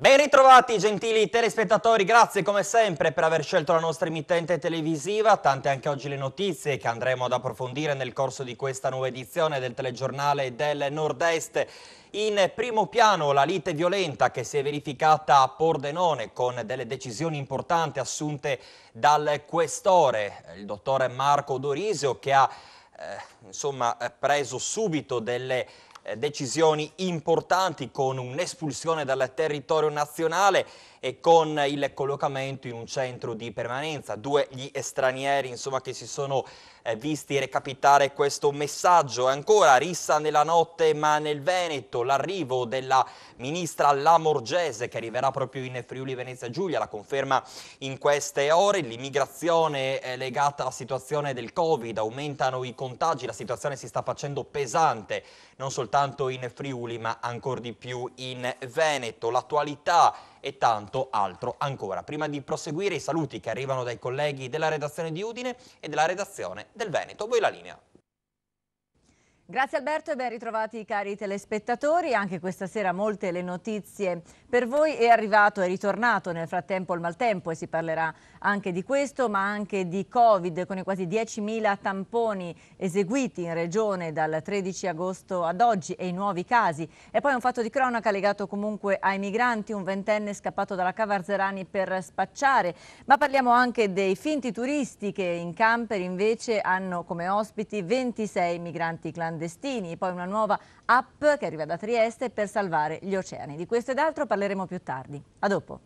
Ben ritrovati gentili telespettatori, grazie come sempre per aver scelto la nostra emittente televisiva, tante anche oggi le notizie che andremo ad approfondire nel corso di questa nuova edizione del telegiornale del Nord-Est. In primo piano la lite violenta che si è verificata a Pordenone con delle decisioni importanti assunte dal questore, il dottore Marco Dorisio che ha eh, insomma, preso subito delle decisioni eh, decisioni importanti con un'espulsione dal territorio nazionale e con il collocamento in un centro di permanenza. Due gli stranieri insomma, che si sono eh, visti recapitare questo messaggio. E ancora rissa nella notte ma nel Veneto l'arrivo della ministra Lamorgese che arriverà proprio in Friuli Venezia Giulia, la conferma in queste ore. L'immigrazione è eh, legata alla situazione del Covid, aumentano i contagi, la situazione si sta facendo pesante non soltanto in Friuli ma ancora di più in Veneto. L'attualità e tanto altro ancora. Prima di proseguire i saluti che arrivano dai colleghi della redazione di Udine e della redazione del Veneto, voi la linea. Grazie Alberto e ben ritrovati cari telespettatori, anche questa sera molte le notizie per voi, è arrivato, è ritornato nel frattempo il maltempo e si parlerà anche di questo ma anche di Covid con i quasi 10.000 tamponi eseguiti in regione dal 13 agosto ad oggi e i nuovi casi e poi un fatto di cronaca legato comunque ai migranti, un ventenne scappato dalla Cavarzerani per spacciare ma parliamo anche dei finti turisti che in camper invece hanno come ospiti 26 migranti clandestini clandestini, poi una nuova app che arriva da Trieste per salvare gli oceani. Di questo ed altro parleremo più tardi. A dopo.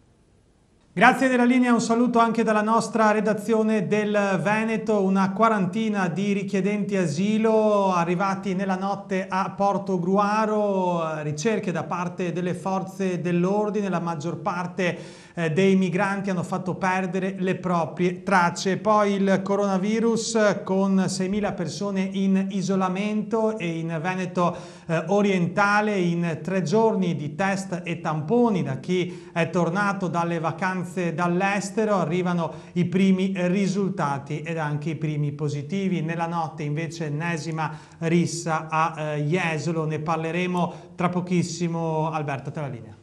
Grazie della linea, un saluto anche dalla nostra redazione del Veneto, una quarantina di richiedenti asilo arrivati nella notte a Porto Gruaro, ricerche da parte delle forze dell'ordine, la maggior parte eh, dei migranti hanno fatto perdere le proprie tracce. Poi il coronavirus eh, con 6.000 persone in isolamento e in Veneto eh, orientale in tre giorni di test e tamponi da chi è tornato dalle vacanze dall'estero arrivano i primi risultati ed anche i primi positivi. Nella notte invece ennesima rissa a eh, Jesolo, ne parleremo tra pochissimo. Alberto, te la linea.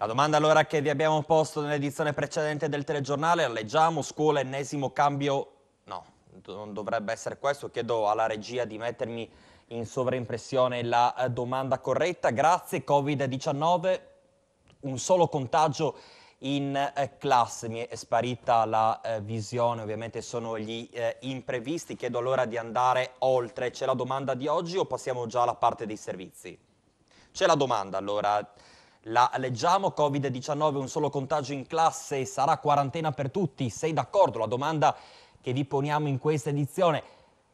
La domanda allora che vi abbiamo posto nell'edizione precedente del telegiornale, la leggiamo, scuola ennesimo cambio, no, non dovrebbe essere questo, chiedo alla regia di mettermi in sovraimpressione la eh, domanda corretta, grazie Covid-19, un solo contagio in eh, classe, mi è sparita la eh, visione, ovviamente sono gli imprevisti, chiedo allora di andare oltre, c'è la domanda di oggi o passiamo già alla parte dei servizi? C'è la domanda allora la leggiamo, Covid-19 un solo contagio in classe, sarà quarantena per tutti, sei d'accordo? La domanda che vi poniamo in questa edizione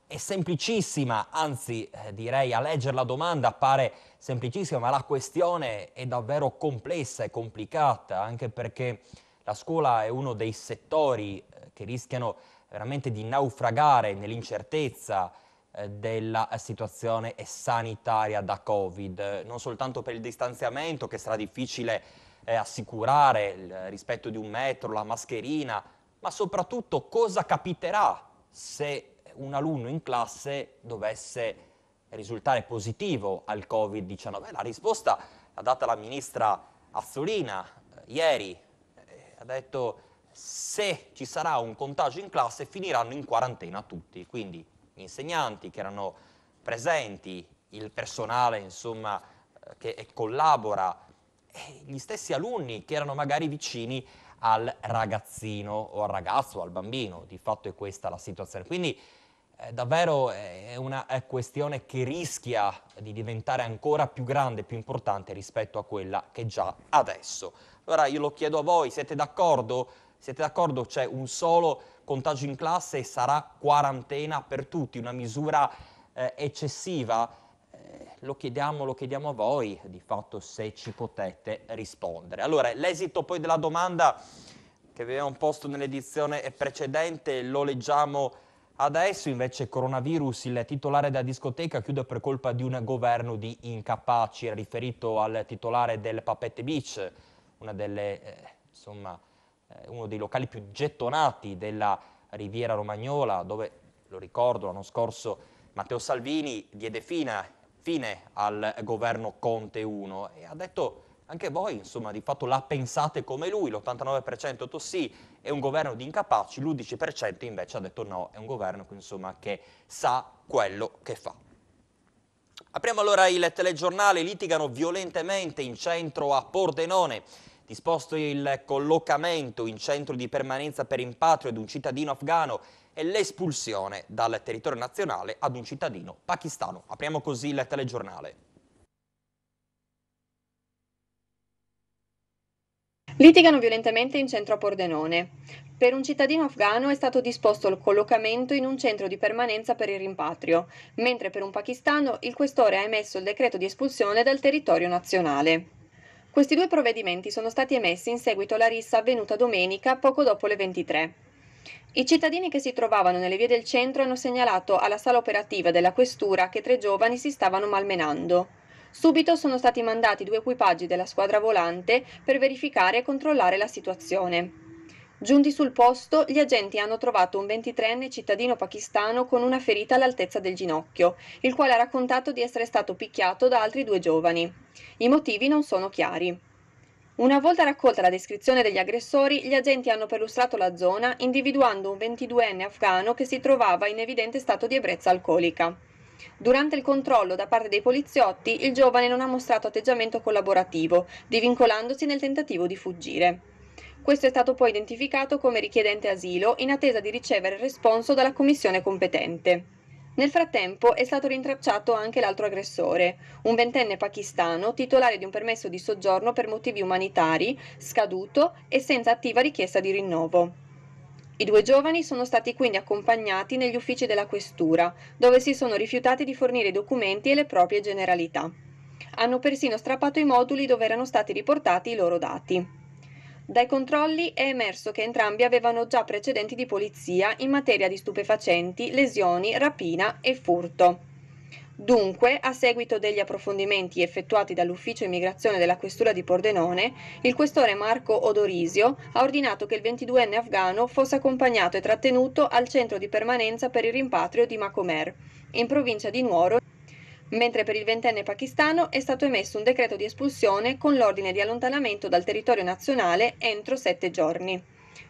è semplicissima, anzi eh, direi a leggere la domanda appare semplicissima, ma la questione è davvero complessa e complicata, anche perché la scuola è uno dei settori eh, che rischiano veramente di naufragare nell'incertezza, eh, della situazione sanitaria da Covid, non soltanto per il distanziamento che sarà difficile eh, assicurare il rispetto di un metro, la mascherina, ma soprattutto cosa capiterà se un alunno in classe dovesse risultare positivo al Covid-19. La risposta l'ha data la ministra Azzolina eh, ieri, eh, ha detto se ci sarà un contagio in classe finiranno in quarantena tutti, quindi insegnanti che erano presenti, il personale insomma, eh, che eh, collabora, e gli stessi alunni che erano magari vicini al ragazzino o al ragazzo, al bambino, di fatto è questa la situazione. Quindi eh, davvero eh, è una è questione che rischia di diventare ancora più grande, più importante rispetto a quella che già adesso. Allora io lo chiedo a voi, siete d'accordo? Siete d'accordo? C'è un solo contagio in classe e sarà quarantena per tutti, una misura eh, eccessiva? Eh, lo, chiediamo, lo chiediamo a voi di fatto se ci potete rispondere. Allora, l'esito poi della domanda che avevamo posto nell'edizione precedente lo leggiamo Adesso invece coronavirus, il titolare della discoteca chiude per colpa di un governo di incapaci, riferito al titolare del Papete Beach, una delle eh, insomma, eh, uno dei locali più gettonati della Riviera Romagnola, dove, lo ricordo, l'anno scorso Matteo Salvini diede fine, fine al governo Conte 1 e ha detto anche voi, insomma, di fatto la pensate come lui, l'89% ha detto sì, è un governo di incapaci, l'11% invece ha detto no, è un governo insomma, che sa quello che fa. Apriamo allora il telegiornale, litigano violentemente in centro a Pordenone disposto il collocamento in centro di permanenza per impatrio ad un cittadino afgano e l'espulsione dal territorio nazionale ad un cittadino pakistano. Apriamo così il telegiornale. Litigano violentemente in centro a Pordenone. Per un cittadino afgano è stato disposto il collocamento in un centro di permanenza per il rimpatrio, mentre per un pakistano il questore ha emesso il decreto di espulsione dal territorio nazionale. Questi due provvedimenti sono stati emessi in seguito alla rissa avvenuta domenica poco dopo le 23. I cittadini che si trovavano nelle vie del centro hanno segnalato alla sala operativa della questura che tre giovani si stavano malmenando. Subito sono stati mandati due equipaggi della squadra volante per verificare e controllare la situazione. Giunti sul posto, gli agenti hanno trovato un 23enne cittadino pakistano con una ferita all'altezza del ginocchio, il quale ha raccontato di essere stato picchiato da altri due giovani. I motivi non sono chiari. Una volta raccolta la descrizione degli aggressori, gli agenti hanno perlustrato la zona individuando un 22enne afghano che si trovava in evidente stato di ebbrezza alcolica. Durante il controllo da parte dei poliziotti, il giovane non ha mostrato atteggiamento collaborativo, divincolandosi nel tentativo di fuggire. Questo è stato poi identificato come richiedente asilo in attesa di ricevere il responso dalla commissione competente. Nel frattempo è stato rintracciato anche l'altro aggressore, un ventenne pakistano titolare di un permesso di soggiorno per motivi umanitari, scaduto e senza attiva richiesta di rinnovo. I due giovani sono stati quindi accompagnati negli uffici della questura, dove si sono rifiutati di fornire i documenti e le proprie generalità. Hanno persino strappato i moduli dove erano stati riportati i loro dati. Dai controlli è emerso che entrambi avevano già precedenti di polizia in materia di stupefacenti, lesioni, rapina e furto. Dunque, a seguito degli approfondimenti effettuati dall'ufficio immigrazione della questura di Pordenone, il questore Marco Odorisio ha ordinato che il 22enne afgano fosse accompagnato e trattenuto al centro di permanenza per il rimpatrio di Macomer, in provincia di Nuoro, mentre per il ventenne pakistano è stato emesso un decreto di espulsione con l'ordine di allontanamento dal territorio nazionale entro sette giorni.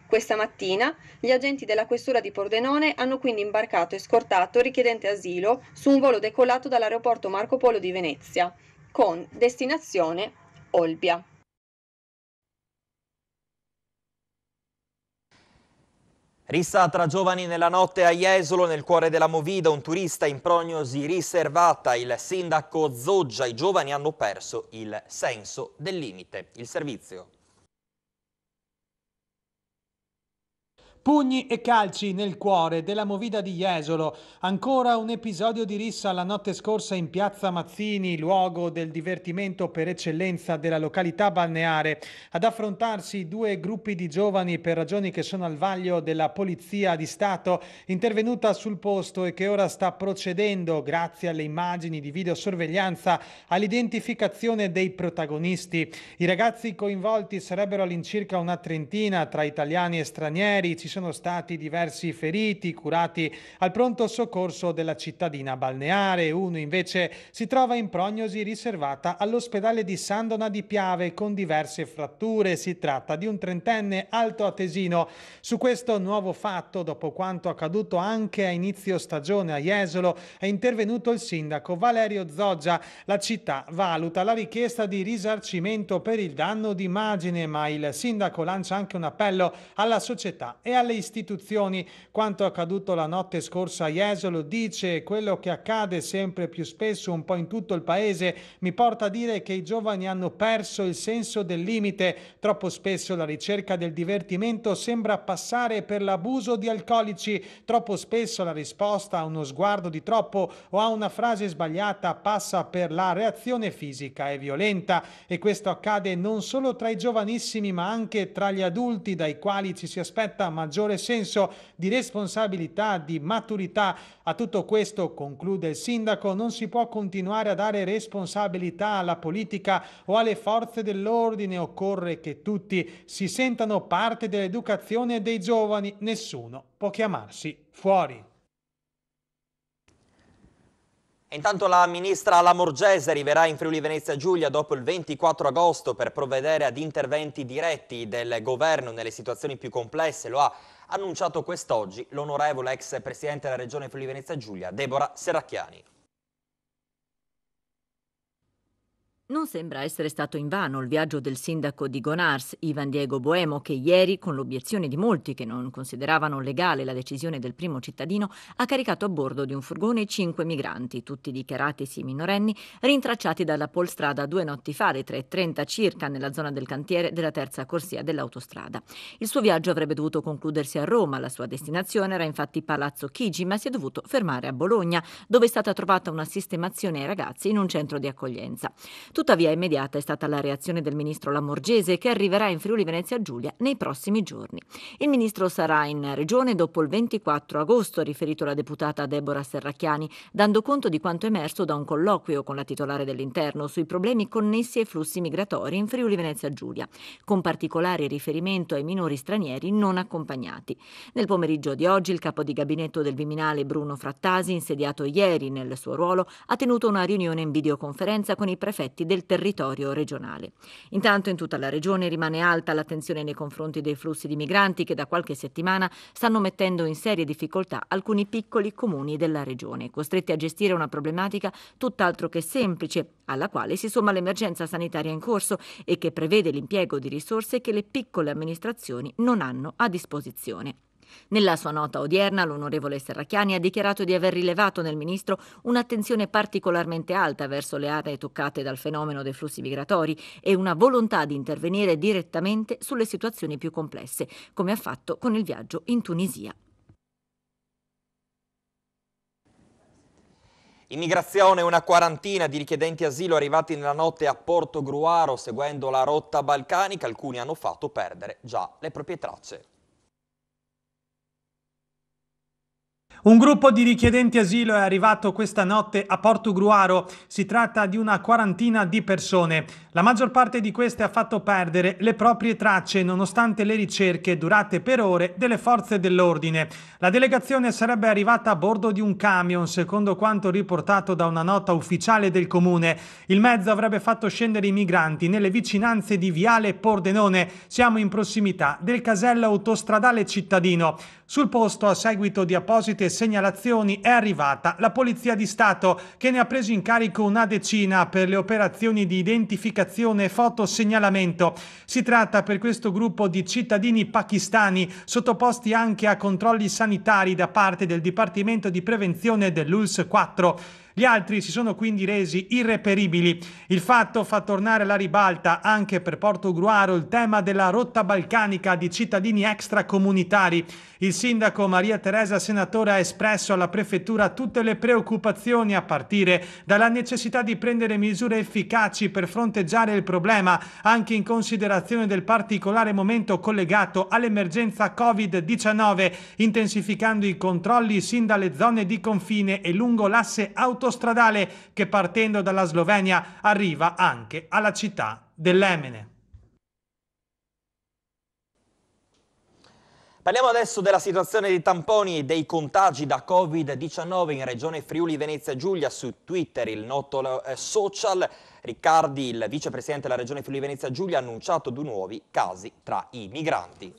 Questa mattina gli agenti della questura di Pordenone hanno quindi imbarcato e scortato richiedente asilo su un volo decollato dall'aeroporto Marco Polo di Venezia, con destinazione Olbia. Rissa tra giovani nella notte a Jesolo, nel cuore della Movida, un turista in prognosi riservata, il sindaco Zoggia, i giovani hanno perso il senso del limite. Il servizio. Pugni e calci nel cuore della movida di Jesolo. Ancora un episodio di rissa la notte scorsa in piazza Mazzini, luogo del divertimento per eccellenza della località balneare. Ad affrontarsi due gruppi di giovani per ragioni che sono al vaglio della Polizia di Stato, intervenuta sul posto e che ora sta procedendo, grazie alle immagini di videosorveglianza, all'identificazione dei protagonisti. I ragazzi coinvolti sarebbero all'incirca una trentina tra italiani e stranieri. Ci sono sono stati diversi feriti curati al pronto soccorso della cittadina balneare. Uno invece si trova in prognosi riservata all'ospedale di Sandona di Piave con diverse fratture. Si tratta di un trentenne alto atesino. Su questo nuovo fatto, dopo quanto accaduto anche a inizio stagione a Jesolo, è intervenuto il sindaco Valerio Zoggia. La città valuta la richiesta di risarcimento per il danno d'immagine, ma il sindaco lancia anche un appello alla società e alla dalle istituzioni. Quanto accaduto la notte scorsa a Jesolo dice quello che accade sempre più spesso un po' in tutto il paese mi porta a dire che i giovani hanno perso il senso del limite. Troppo spesso la ricerca del divertimento sembra passare per l'abuso di alcolici. Troppo spesso la risposta a uno sguardo di troppo o a una frase sbagliata passa per la reazione fisica e violenta. E questo accade non solo tra i giovanissimi ma anche tra gli adulti dai quali ci si aspetta maggiormente maggiore senso di responsabilità, di maturità. A tutto questo, conclude il sindaco, non si può continuare a dare responsabilità alla politica o alle forze dell'ordine, occorre che tutti si sentano parte dell'educazione dei giovani, nessuno può chiamarsi fuori. Intanto la ministra Lamorgese arriverà in Friuli Venezia Giulia dopo il 24 agosto per provvedere ad interventi diretti del governo nelle situazioni più complesse. Lo ha annunciato quest'oggi l'onorevole ex presidente della regione Friuli Venezia Giulia, Deborah Serracchiani. Non sembra essere stato invano il viaggio del sindaco di Gonars, Ivan Diego Boemo, che ieri, con l'obiezione di molti che non consideravano legale la decisione del primo cittadino, ha caricato a bordo di un furgone cinque migranti, tutti dichiaratisi minorenni, rintracciati dalla polstrada due notti fa alle 3.30 circa nella zona del cantiere della terza corsia dell'autostrada. Il suo viaggio avrebbe dovuto concludersi a Roma, la sua destinazione era infatti Palazzo Chigi, ma si è dovuto fermare a Bologna, dove è stata trovata una sistemazione ai ragazzi in un centro di accoglienza. Tuttavia immediata è stata la reazione del ministro Lamorgese che arriverà in Friuli Venezia Giulia nei prossimi giorni. Il ministro sarà in regione dopo il 24 agosto, ha riferito la deputata Deborah Serracchiani, dando conto di quanto emerso da un colloquio con la titolare dell'interno sui problemi connessi ai flussi migratori in Friuli Venezia Giulia, con particolare riferimento ai minori stranieri non accompagnati. Nel pomeriggio di oggi il capo di gabinetto del Viminale Bruno Frattasi, insediato ieri nel suo ruolo, ha tenuto una riunione in videoconferenza con i prefetti del territorio regionale. Intanto in tutta la regione rimane alta l'attenzione nei confronti dei flussi di migranti che da qualche settimana stanno mettendo in serie difficoltà alcuni piccoli comuni della regione, costretti a gestire una problematica tutt'altro che semplice, alla quale si somma l'emergenza sanitaria in corso e che prevede l'impiego di risorse che le piccole amministrazioni non hanno a disposizione. Nella sua nota odierna, l'onorevole Serracchiani ha dichiarato di aver rilevato nel ministro un'attenzione particolarmente alta verso le aree toccate dal fenomeno dei flussi migratori e una volontà di intervenire direttamente sulle situazioni più complesse, come ha fatto con il viaggio in Tunisia. Immigrazione, una quarantina di richiedenti asilo arrivati nella notte a Porto Gruaro seguendo la rotta balcanica, alcuni hanno fatto perdere già le proprie tracce. Un gruppo di richiedenti asilo è arrivato questa notte a Portogruaro. Si tratta di una quarantina di persone. La maggior parte di queste ha fatto perdere le proprie tracce nonostante le ricerche durate per ore delle forze dell'ordine. La delegazione sarebbe arrivata a bordo di un camion, secondo quanto riportato da una nota ufficiale del comune. Il mezzo avrebbe fatto scendere i migranti nelle vicinanze di Viale Pordenone. Siamo in prossimità del casello autostradale cittadino. Sul posto, a seguito di apposite segnalazioni, è arrivata la Polizia di Stato, che ne ha preso in carico una decina per le operazioni di identificazione e fotosegnalamento. Si tratta per questo gruppo di cittadini pakistani, sottoposti anche a controlli sanitari da parte del Dipartimento di Prevenzione dell'ULS 4. Gli altri si sono quindi resi irreperibili. Il fatto fa tornare alla ribalta anche per Porto Gruaro il tema della rotta balcanica di cittadini extracomunitari. Il sindaco Maria Teresa Senatore ha espresso alla prefettura tutte le preoccupazioni a partire dalla necessità di prendere misure efficaci per fronteggiare il problema, anche in considerazione del particolare momento collegato all'emergenza Covid-19, intensificando i controlli sin dalle zone di confine e lungo l'asse autostradale autostradale che partendo dalla Slovenia arriva anche alla città dell'Emene. Parliamo adesso della situazione dei tamponi e dei contagi da Covid-19 in regione Friuli Venezia Giulia su Twitter, il noto eh, social. Riccardi, il vicepresidente della regione Friuli Venezia Giulia, ha annunciato due nuovi casi tra i migranti.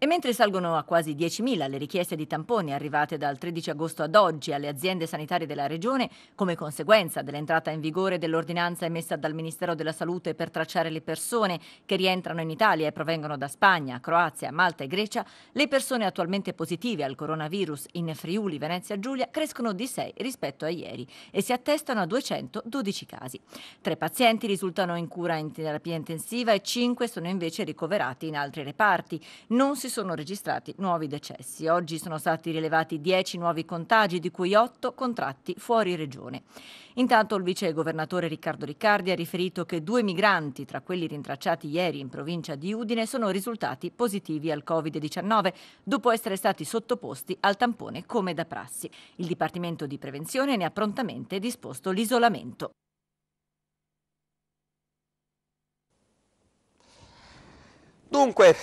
E mentre salgono a quasi 10.000 le richieste di tamponi arrivate dal 13 agosto ad oggi alle aziende sanitarie della Regione, come conseguenza dell'entrata in vigore dell'ordinanza emessa dal Ministero della Salute per tracciare le persone che rientrano in Italia e provengono da Spagna, Croazia, Malta e Grecia, le persone attualmente positive al coronavirus in Friuli, Venezia e Giulia crescono di 6 rispetto a ieri e si attestano a 212 casi. Tre pazienti risultano in cura in terapia intensiva e 5 sono invece ricoverati in altri reparti. Non si si sono registrati nuovi decessi. Oggi sono stati rilevati 10 nuovi contagi, di cui 8 contratti fuori regione. Intanto il vice governatore Riccardo Riccardi ha riferito che due migranti, tra quelli rintracciati ieri in provincia di Udine, sono risultati positivi al Covid-19 dopo essere stati sottoposti al tampone come da prassi. Il Dipartimento di Prevenzione ne ha prontamente disposto l'isolamento. Dunque,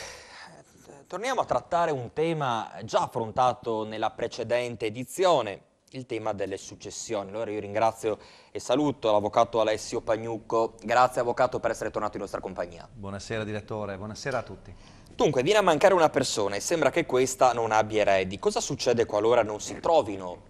Torniamo a trattare un tema già affrontato nella precedente edizione, il tema delle successioni. Allora io ringrazio e saluto l'avvocato Alessio Pagnucco. Grazie avvocato per essere tornato in nostra compagnia. Buonasera direttore, buonasera a tutti. Dunque, viene a mancare una persona e sembra che questa non abbia eredi. Cosa succede qualora non si trovino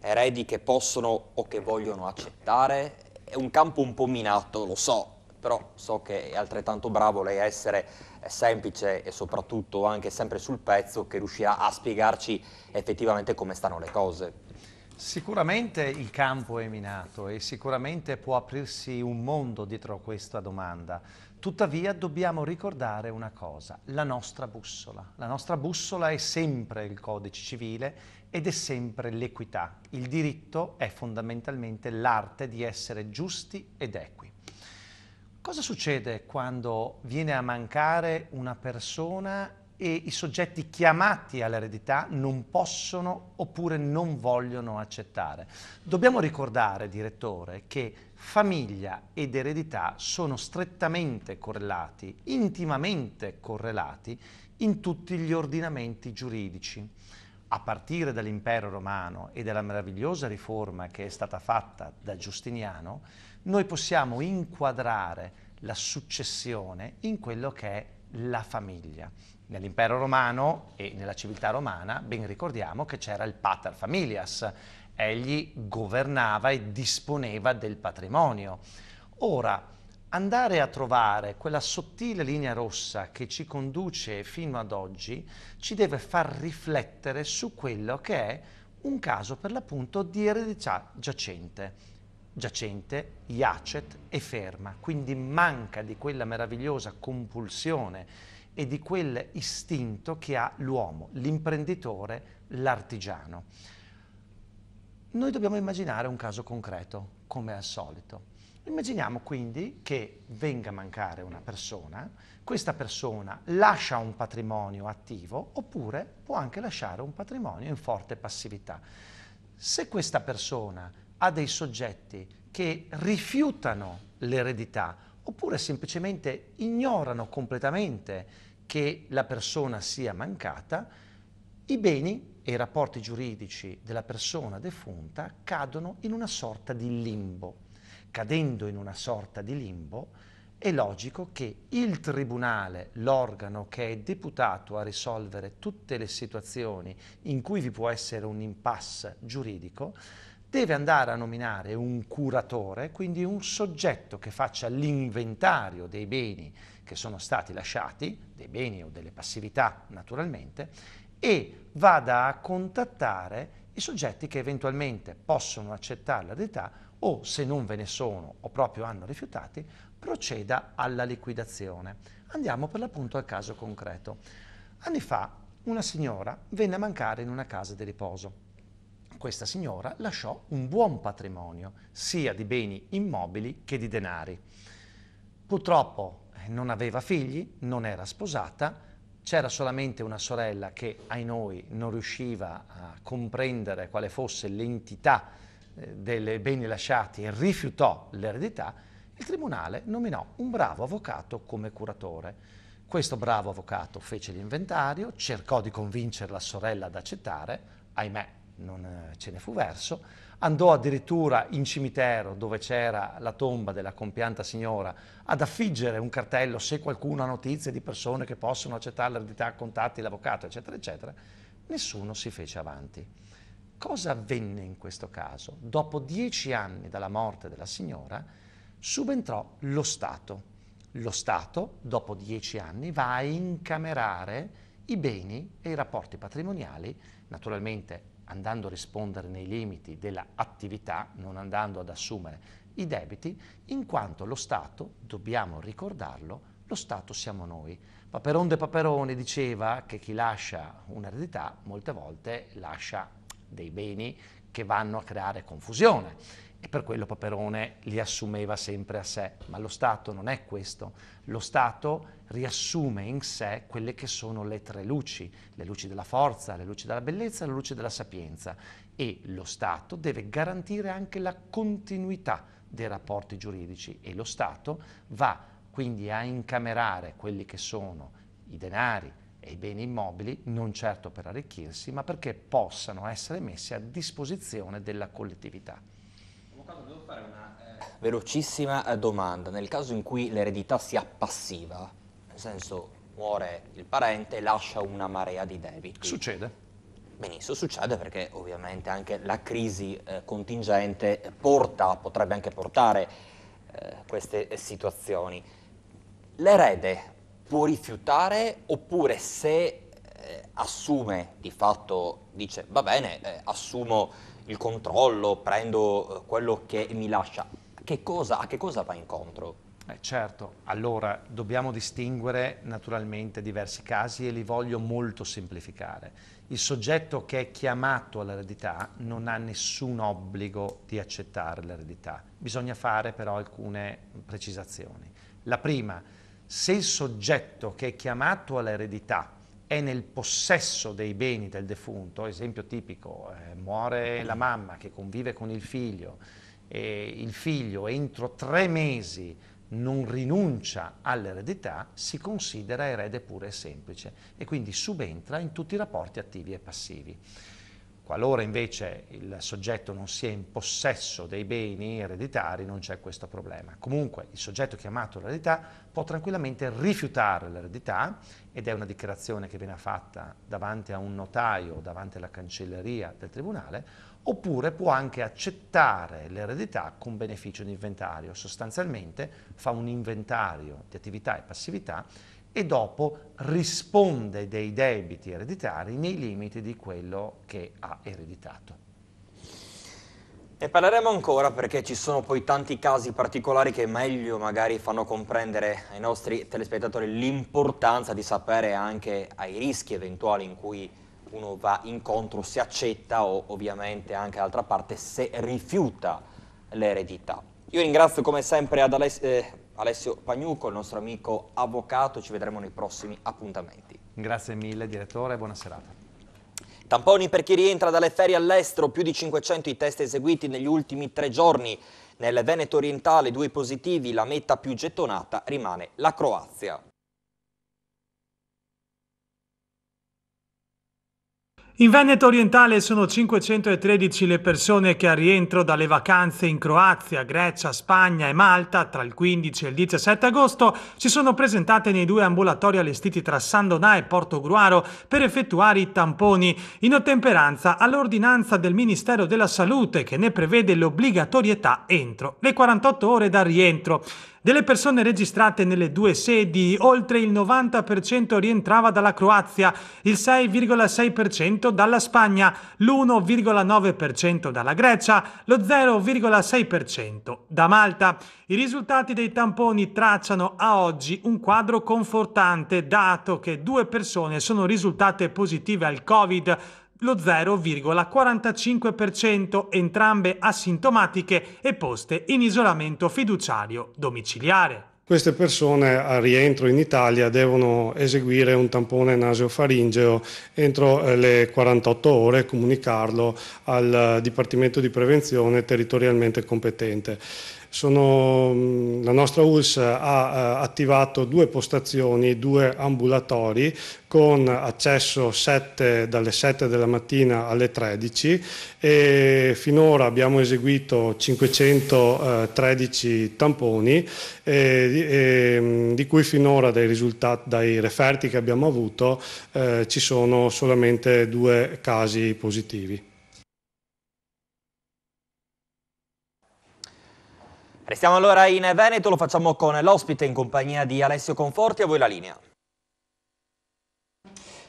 eredi che possono o che vogliono accettare? È un campo un po' minato, lo so, però so che è altrettanto bravo lei a essere semplice e soprattutto anche sempre sul pezzo che riuscirà a spiegarci effettivamente come stanno le cose. Sicuramente il campo è minato e sicuramente può aprirsi un mondo dietro a questa domanda. Tuttavia dobbiamo ricordare una cosa, la nostra bussola. La nostra bussola è sempre il codice civile ed è sempre l'equità. Il diritto è fondamentalmente l'arte di essere giusti ed equi. Cosa succede quando viene a mancare una persona e i soggetti chiamati all'eredità non possono oppure non vogliono accettare. Dobbiamo ricordare, direttore, che famiglia ed eredità sono strettamente correlati, intimamente correlati in tutti gli ordinamenti giuridici. A partire dall'impero romano e dalla meravigliosa riforma che è stata fatta da Giustiniano, noi possiamo inquadrare la successione in quello che è la famiglia. Nell'impero romano e nella civiltà romana ben ricordiamo che c'era il pater familias, egli governava e disponeva del patrimonio. Ora, andare a trovare quella sottile linea rossa che ci conduce fino ad oggi ci deve far riflettere su quello che è un caso per l'appunto di eredità giacente giacente, iacet e ferma, quindi manca di quella meravigliosa compulsione e di quel istinto che ha l'uomo, l'imprenditore, l'artigiano. Noi dobbiamo immaginare un caso concreto, come al solito. Immaginiamo quindi che venga a mancare una persona, questa persona lascia un patrimonio attivo oppure può anche lasciare un patrimonio in forte passività. Se questa persona a dei soggetti che rifiutano l'eredità oppure semplicemente ignorano completamente che la persona sia mancata, i beni e i rapporti giuridici della persona defunta cadono in una sorta di limbo. Cadendo in una sorta di limbo, è logico che il tribunale, l'organo che è deputato a risolvere tutte le situazioni in cui vi può essere un impasse giuridico, deve andare a nominare un curatore, quindi un soggetto che faccia l'inventario dei beni che sono stati lasciati, dei beni o delle passività naturalmente, e vada a contattare i soggetti che eventualmente possono accettare l'eredità o se non ve ne sono o proprio hanno rifiutati, proceda alla liquidazione. Andiamo per l'appunto al caso concreto. Anni fa una signora venne a mancare in una casa di riposo questa signora lasciò un buon patrimonio, sia di beni immobili che di denari. Purtroppo eh, non aveva figli, non era sposata, c'era solamente una sorella che ai noi non riusciva a comprendere quale fosse l'entità eh, dei beni lasciati e rifiutò l'eredità, il tribunale nominò un bravo avvocato come curatore. Questo bravo avvocato fece l'inventario, cercò di convincere la sorella ad accettare, ahimè non eh, ce ne fu verso, andò addirittura in cimitero dove c'era la tomba della compianta signora ad affiggere un cartello se qualcuno ha notizie di persone che possono accettare l'eredità, contatti l'avvocato, eccetera, eccetera. Nessuno si fece avanti. Cosa avvenne in questo caso? Dopo dieci anni dalla morte della signora subentrò lo Stato. Lo Stato, dopo dieci anni, va a incamerare i beni e i rapporti patrimoniali, naturalmente andando a rispondere nei limiti dell'attività, non andando ad assumere i debiti, in quanto lo Stato, dobbiamo ricordarlo, lo Stato siamo noi. Paperonde Paperone diceva che chi lascia un'eredità molte volte lascia dei beni che vanno a creare confusione e per quello Paperone li assumeva sempre a sé, ma lo Stato non è questo. Lo Stato riassume in sé quelle che sono le tre luci, le luci della forza, le luci della bellezza e le luci della sapienza. E lo Stato deve garantire anche la continuità dei rapporti giuridici e lo Stato va quindi a incamerare quelli che sono i denari, e i beni immobili, non certo per arricchirsi, ma perché possano essere messi a disposizione della collettività. Corrado, devo fare una eh... velocissima eh, domanda. Nel caso in cui l'eredità sia passiva, nel senso muore il parente lascia una marea di debiti. Succede. Benissimo, succede perché ovviamente anche la crisi eh, contingente porta, potrebbe anche portare eh, queste situazioni. L'erede può rifiutare oppure se eh, assume di fatto, dice va bene, eh, assumo il controllo, prendo eh, quello che mi lascia. Che cosa, a che cosa va incontro? Eh certo, allora dobbiamo distinguere naturalmente diversi casi e li voglio molto semplificare. Il soggetto che è chiamato all'eredità non ha nessun obbligo di accettare l'eredità. Bisogna fare però alcune precisazioni. La prima, se il soggetto che è chiamato all'eredità è nel possesso dei beni del defunto, esempio tipico, eh, muore la mamma che convive con il figlio e il figlio entro tre mesi non rinuncia all'eredità, si considera erede pure e semplice e quindi subentra in tutti i rapporti attivi e passivi. Qualora invece il soggetto non sia in possesso dei beni ereditari non c'è questo problema. Comunque il soggetto chiamato all'eredità può tranquillamente rifiutare l'eredità ed è una dichiarazione che viene fatta davanti a un notaio, davanti alla cancelleria del tribunale, oppure può anche accettare l'eredità con beneficio di inventario. Sostanzialmente fa un inventario di attività e passività e dopo risponde dei debiti ereditari nei limiti di quello che ha ereditato. Ne parleremo ancora perché ci sono poi tanti casi particolari che meglio magari fanno comprendere ai nostri telespettatori l'importanza di sapere anche ai rischi eventuali in cui uno va incontro, se accetta o ovviamente anche d'altra parte se rifiuta l'eredità. Io ringrazio come sempre ad Aless eh, Alessio Pagnucco, il nostro amico avvocato, ci vedremo nei prossimi appuntamenti. Grazie mille direttore, buona serata. Tamponi per chi rientra dalle ferie all'estero, più di 500 i test eseguiti negli ultimi tre giorni. Nel Veneto orientale due positivi, la meta più gettonata rimane la Croazia. In Veneto orientale sono 513 le persone che a rientro dalle vacanze in Croazia, Grecia, Spagna e Malta tra il 15 e il 17 agosto si sono presentate nei due ambulatori allestiti tra San Donà e Porto Gruaro per effettuare i tamponi in ottemperanza all'ordinanza del Ministero della Salute che ne prevede l'obbligatorietà entro le 48 ore da rientro. Delle persone registrate nelle due sedi, oltre il 90% rientrava dalla Croazia, il 6,6% dalla Spagna, l'1,9% dalla Grecia, lo 0,6% da Malta. I risultati dei tamponi tracciano a oggi un quadro confortante, dato che due persone sono risultate positive al Covid lo 0,45%, entrambe asintomatiche e poste in isolamento fiduciario domiciliare. Queste persone a rientro in Italia devono eseguire un tampone nasofaringeo entro eh, le 48 ore e comunicarlo al eh, Dipartimento di Prevenzione territorialmente competente. Sono, mm, la nostra ULS ha eh, attivato due postazioni, due ambulatori con accesso 7, dalle 7 della mattina alle 13 e finora abbiamo eseguito 513 eh, tamponi e, e, mm, di cui finora dai, risultati, dai referti che abbiamo avuto eh, ci sono solamente due casi positivi. Restiamo allora in Veneto, lo facciamo con l'ospite in compagnia di Alessio Conforti, a voi la linea.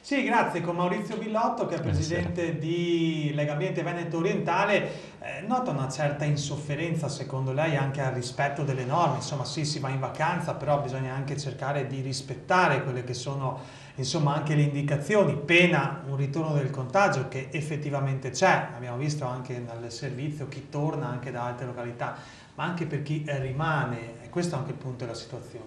Sì, grazie, con Maurizio Villotto che è presidente di Legambiente Veneto Orientale, eh, nota una certa insofferenza secondo lei anche al rispetto delle norme, insomma sì si va in vacanza però bisogna anche cercare di rispettare quelle che sono insomma anche le indicazioni, pena un ritorno del contagio che effettivamente c'è, abbiamo visto anche nel servizio chi torna anche da altre località ma anche per chi eh, rimane, e questo è anche il punto della situazione.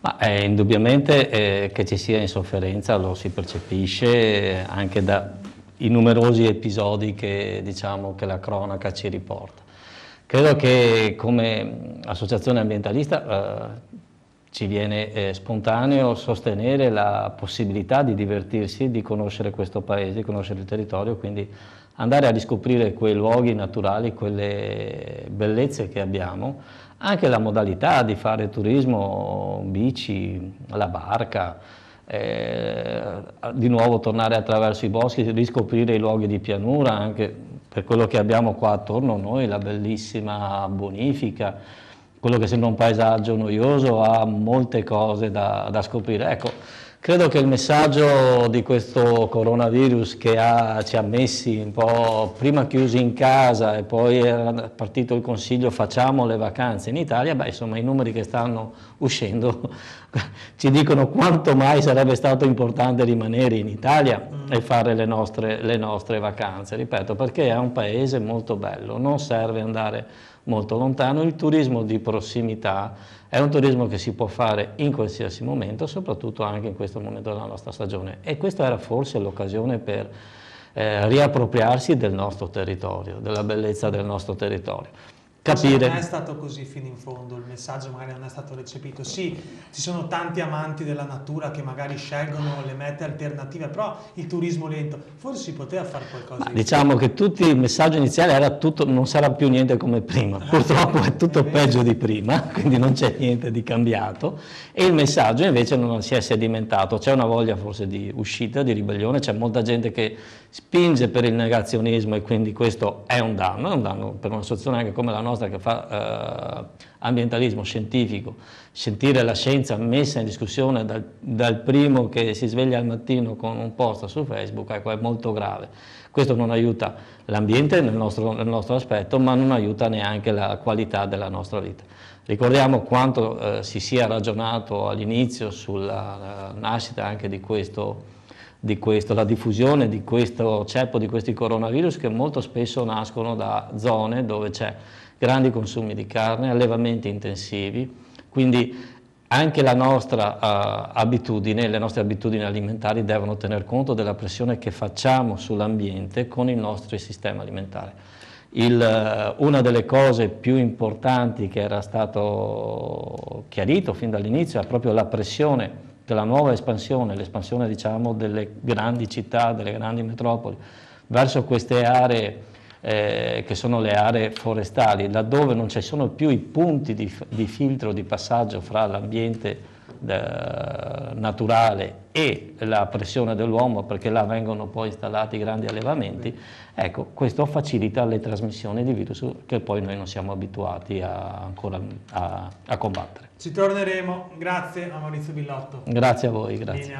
Ma, eh, indubbiamente eh, che ci sia insofferenza lo si percepisce eh, anche dai numerosi episodi che, diciamo, che la cronaca ci riporta. Credo che come associazione ambientalista eh, ci viene eh, spontaneo sostenere la possibilità di divertirsi, di conoscere questo paese, di conoscere il territorio, quindi andare a riscoprire quei luoghi naturali, quelle bellezze che abbiamo, anche la modalità di fare turismo, bici, la barca, eh, di nuovo tornare attraverso i boschi, riscoprire i luoghi di pianura, anche per quello che abbiamo qua attorno a noi, la bellissima bonifica, quello che sembra un paesaggio noioso ha molte cose da, da scoprire. Ecco, Credo che il messaggio di questo coronavirus che ha, ci ha messi un po' prima chiusi in casa e poi è partito il consiglio facciamo le vacanze in Italia, beh insomma i numeri che stanno uscendo ci dicono quanto mai sarebbe stato importante rimanere in Italia mm. e fare le nostre, le nostre vacanze, ripeto perché è un paese molto bello, non serve andare molto lontano. Il turismo di prossimità è un turismo che si può fare in qualsiasi momento, soprattutto anche in questo momento della nostra stagione e questa era forse l'occasione per eh, riappropriarsi del nostro territorio, della bellezza del nostro territorio capire. Non è stato così fino in fondo, il messaggio magari non è stato recepito. Sì, ci sono tanti amanti della natura che magari scelgono le mete alternative, però il turismo lento, forse si poteva fare qualcosa. Ma di diciamo più. che tutti, il messaggio iniziale era tutto, non sarà più niente come prima, ah, purtroppo è tutto è peggio di prima, quindi non c'è niente di cambiato e il messaggio invece non si è sedimentato, c'è una voglia forse di uscita, di ribellione, c'è molta gente che spinge per il negazionismo e quindi questo è un danno, è un danno per una situazione anche come la nostra che fa eh, ambientalismo scientifico, sentire la scienza messa in discussione dal, dal, primo che si sveglia al mattino con un post su Facebook ecco, è molto grave. Questo non aiuta l'ambiente nel nostro, nel nostro aspetto, ma non aiuta neanche la qualità della nostra vita. Ricordiamo quanto eh, si sia ragionato all'inizio sulla eh, nascita anche di questo di questo, la diffusione di questo ceppo, di questi coronavirus che molto spesso nascono da zone dove c'è grandi consumi di carne, allevamenti intensivi, quindi anche la nostra uh, abitudine, le nostre abitudini alimentari devono tener conto della pressione che facciamo sull'ambiente con il nostro sistema alimentare. Il, uh, una delle cose più importanti che era stato chiarito fin dall'inizio è proprio la pressione della nuova espansione, l'espansione diciamo, delle grandi città, delle grandi metropoli, verso queste aree eh, che sono le aree forestali, laddove non ci sono più i punti di, di filtro, di passaggio fra l'ambiente eh, naturale e la pressione dell'uomo perché là vengono poi installati grandi allevamenti, ecco, questo facilita le trasmissioni di virus che poi noi non siamo abituati a, ancora a, a combattere. Ci torneremo, grazie a Maurizio Billotto. Grazie a voi, grazie.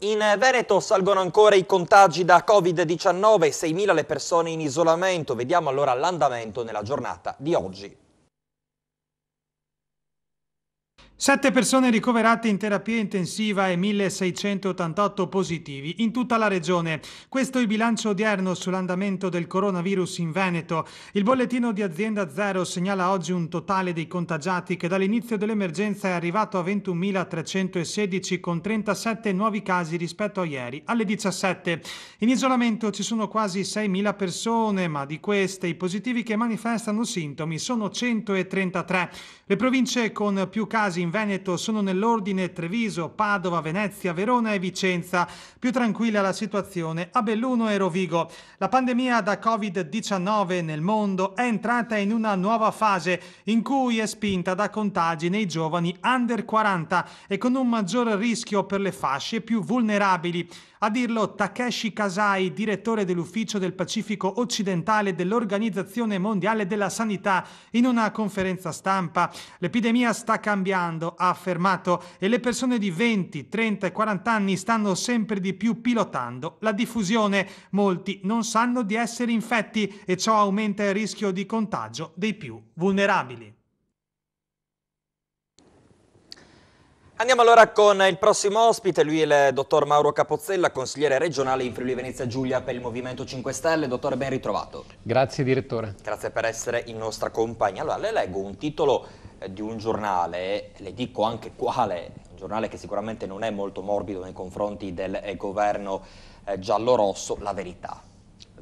In Veneto salgono ancora i contagi da Covid-19, 6.000 le persone in isolamento. Vediamo allora l'andamento nella giornata di oggi. Sette persone ricoverate in terapia intensiva e 1688 positivi in tutta la regione. Questo è il bilancio odierno sull'andamento del coronavirus in Veneto. Il bollettino di azienda zero segnala oggi un totale dei contagiati che dall'inizio dell'emergenza è arrivato a 21.316 con 37 nuovi casi rispetto a ieri alle 17. In isolamento ci sono quasi 6.000 persone, ma di queste i positivi che manifestano sintomi sono 133. Le province con più casi in in Veneto sono nell'ordine Treviso, Padova, Venezia, Verona e Vicenza. Più tranquilla la situazione a Belluno e Rovigo. La pandemia da Covid-19 nel mondo è entrata in una nuova fase in cui è spinta da contagi nei giovani under 40 e con un maggior rischio per le fasce più vulnerabili. A dirlo Takeshi Kasai, direttore dell'Ufficio del Pacifico Occidentale dell'Organizzazione Mondiale della Sanità, in una conferenza stampa. L'epidemia sta cambiando, ha affermato, e le persone di 20, 30 e 40 anni stanno sempre di più pilotando la diffusione. Molti non sanno di essere infetti e ciò aumenta il rischio di contagio dei più vulnerabili. Andiamo allora con il prossimo ospite, lui è il dottor Mauro Capozzella, consigliere regionale in Friuli Venezia Giulia per il Movimento 5 Stelle. Dottore, ben ritrovato. Grazie direttore. Grazie per essere in nostra compagnia. Allora, le leggo un titolo eh, di un giornale, le dico anche quale, un giornale che sicuramente non è molto morbido nei confronti del eh, governo eh, giallo-rosso, La Verità.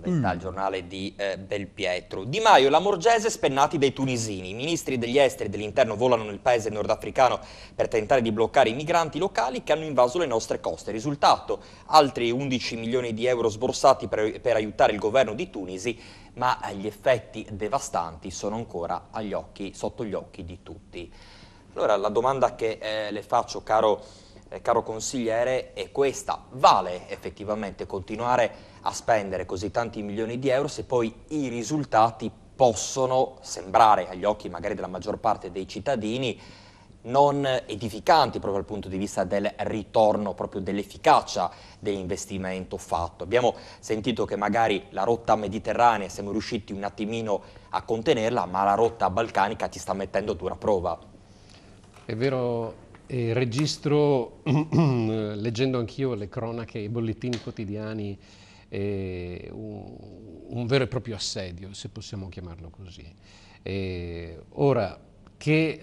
Mm. dal giornale di eh, Belpietro. Di Maio, la Morgese spennati dai tunisini. I ministri degli esteri e dell'interno volano nel paese nordafricano per tentare di bloccare i migranti locali che hanno invaso le nostre coste. Risultato, altri 11 milioni di euro sborsati per, per aiutare il governo di Tunisi, ma gli effetti devastanti sono ancora occhi, sotto gli occhi di tutti. Allora la domanda che eh, le faccio, caro, eh, caro consigliere, è questa. Vale effettivamente continuare a a spendere così tanti milioni di euro se poi i risultati possono sembrare agli occhi magari della maggior parte dei cittadini non edificanti proprio dal punto di vista del ritorno, proprio dell'efficacia dell'investimento fatto. Abbiamo sentito che magari la rotta mediterranea siamo riusciti un attimino a contenerla, ma la rotta balcanica ti sta mettendo a dura prova. È vero, eh, registro, leggendo anch'io le cronache, i bollettini quotidiani, eh, un, un, vero e proprio assedio, se possiamo chiamarlo così. Eh, ora, che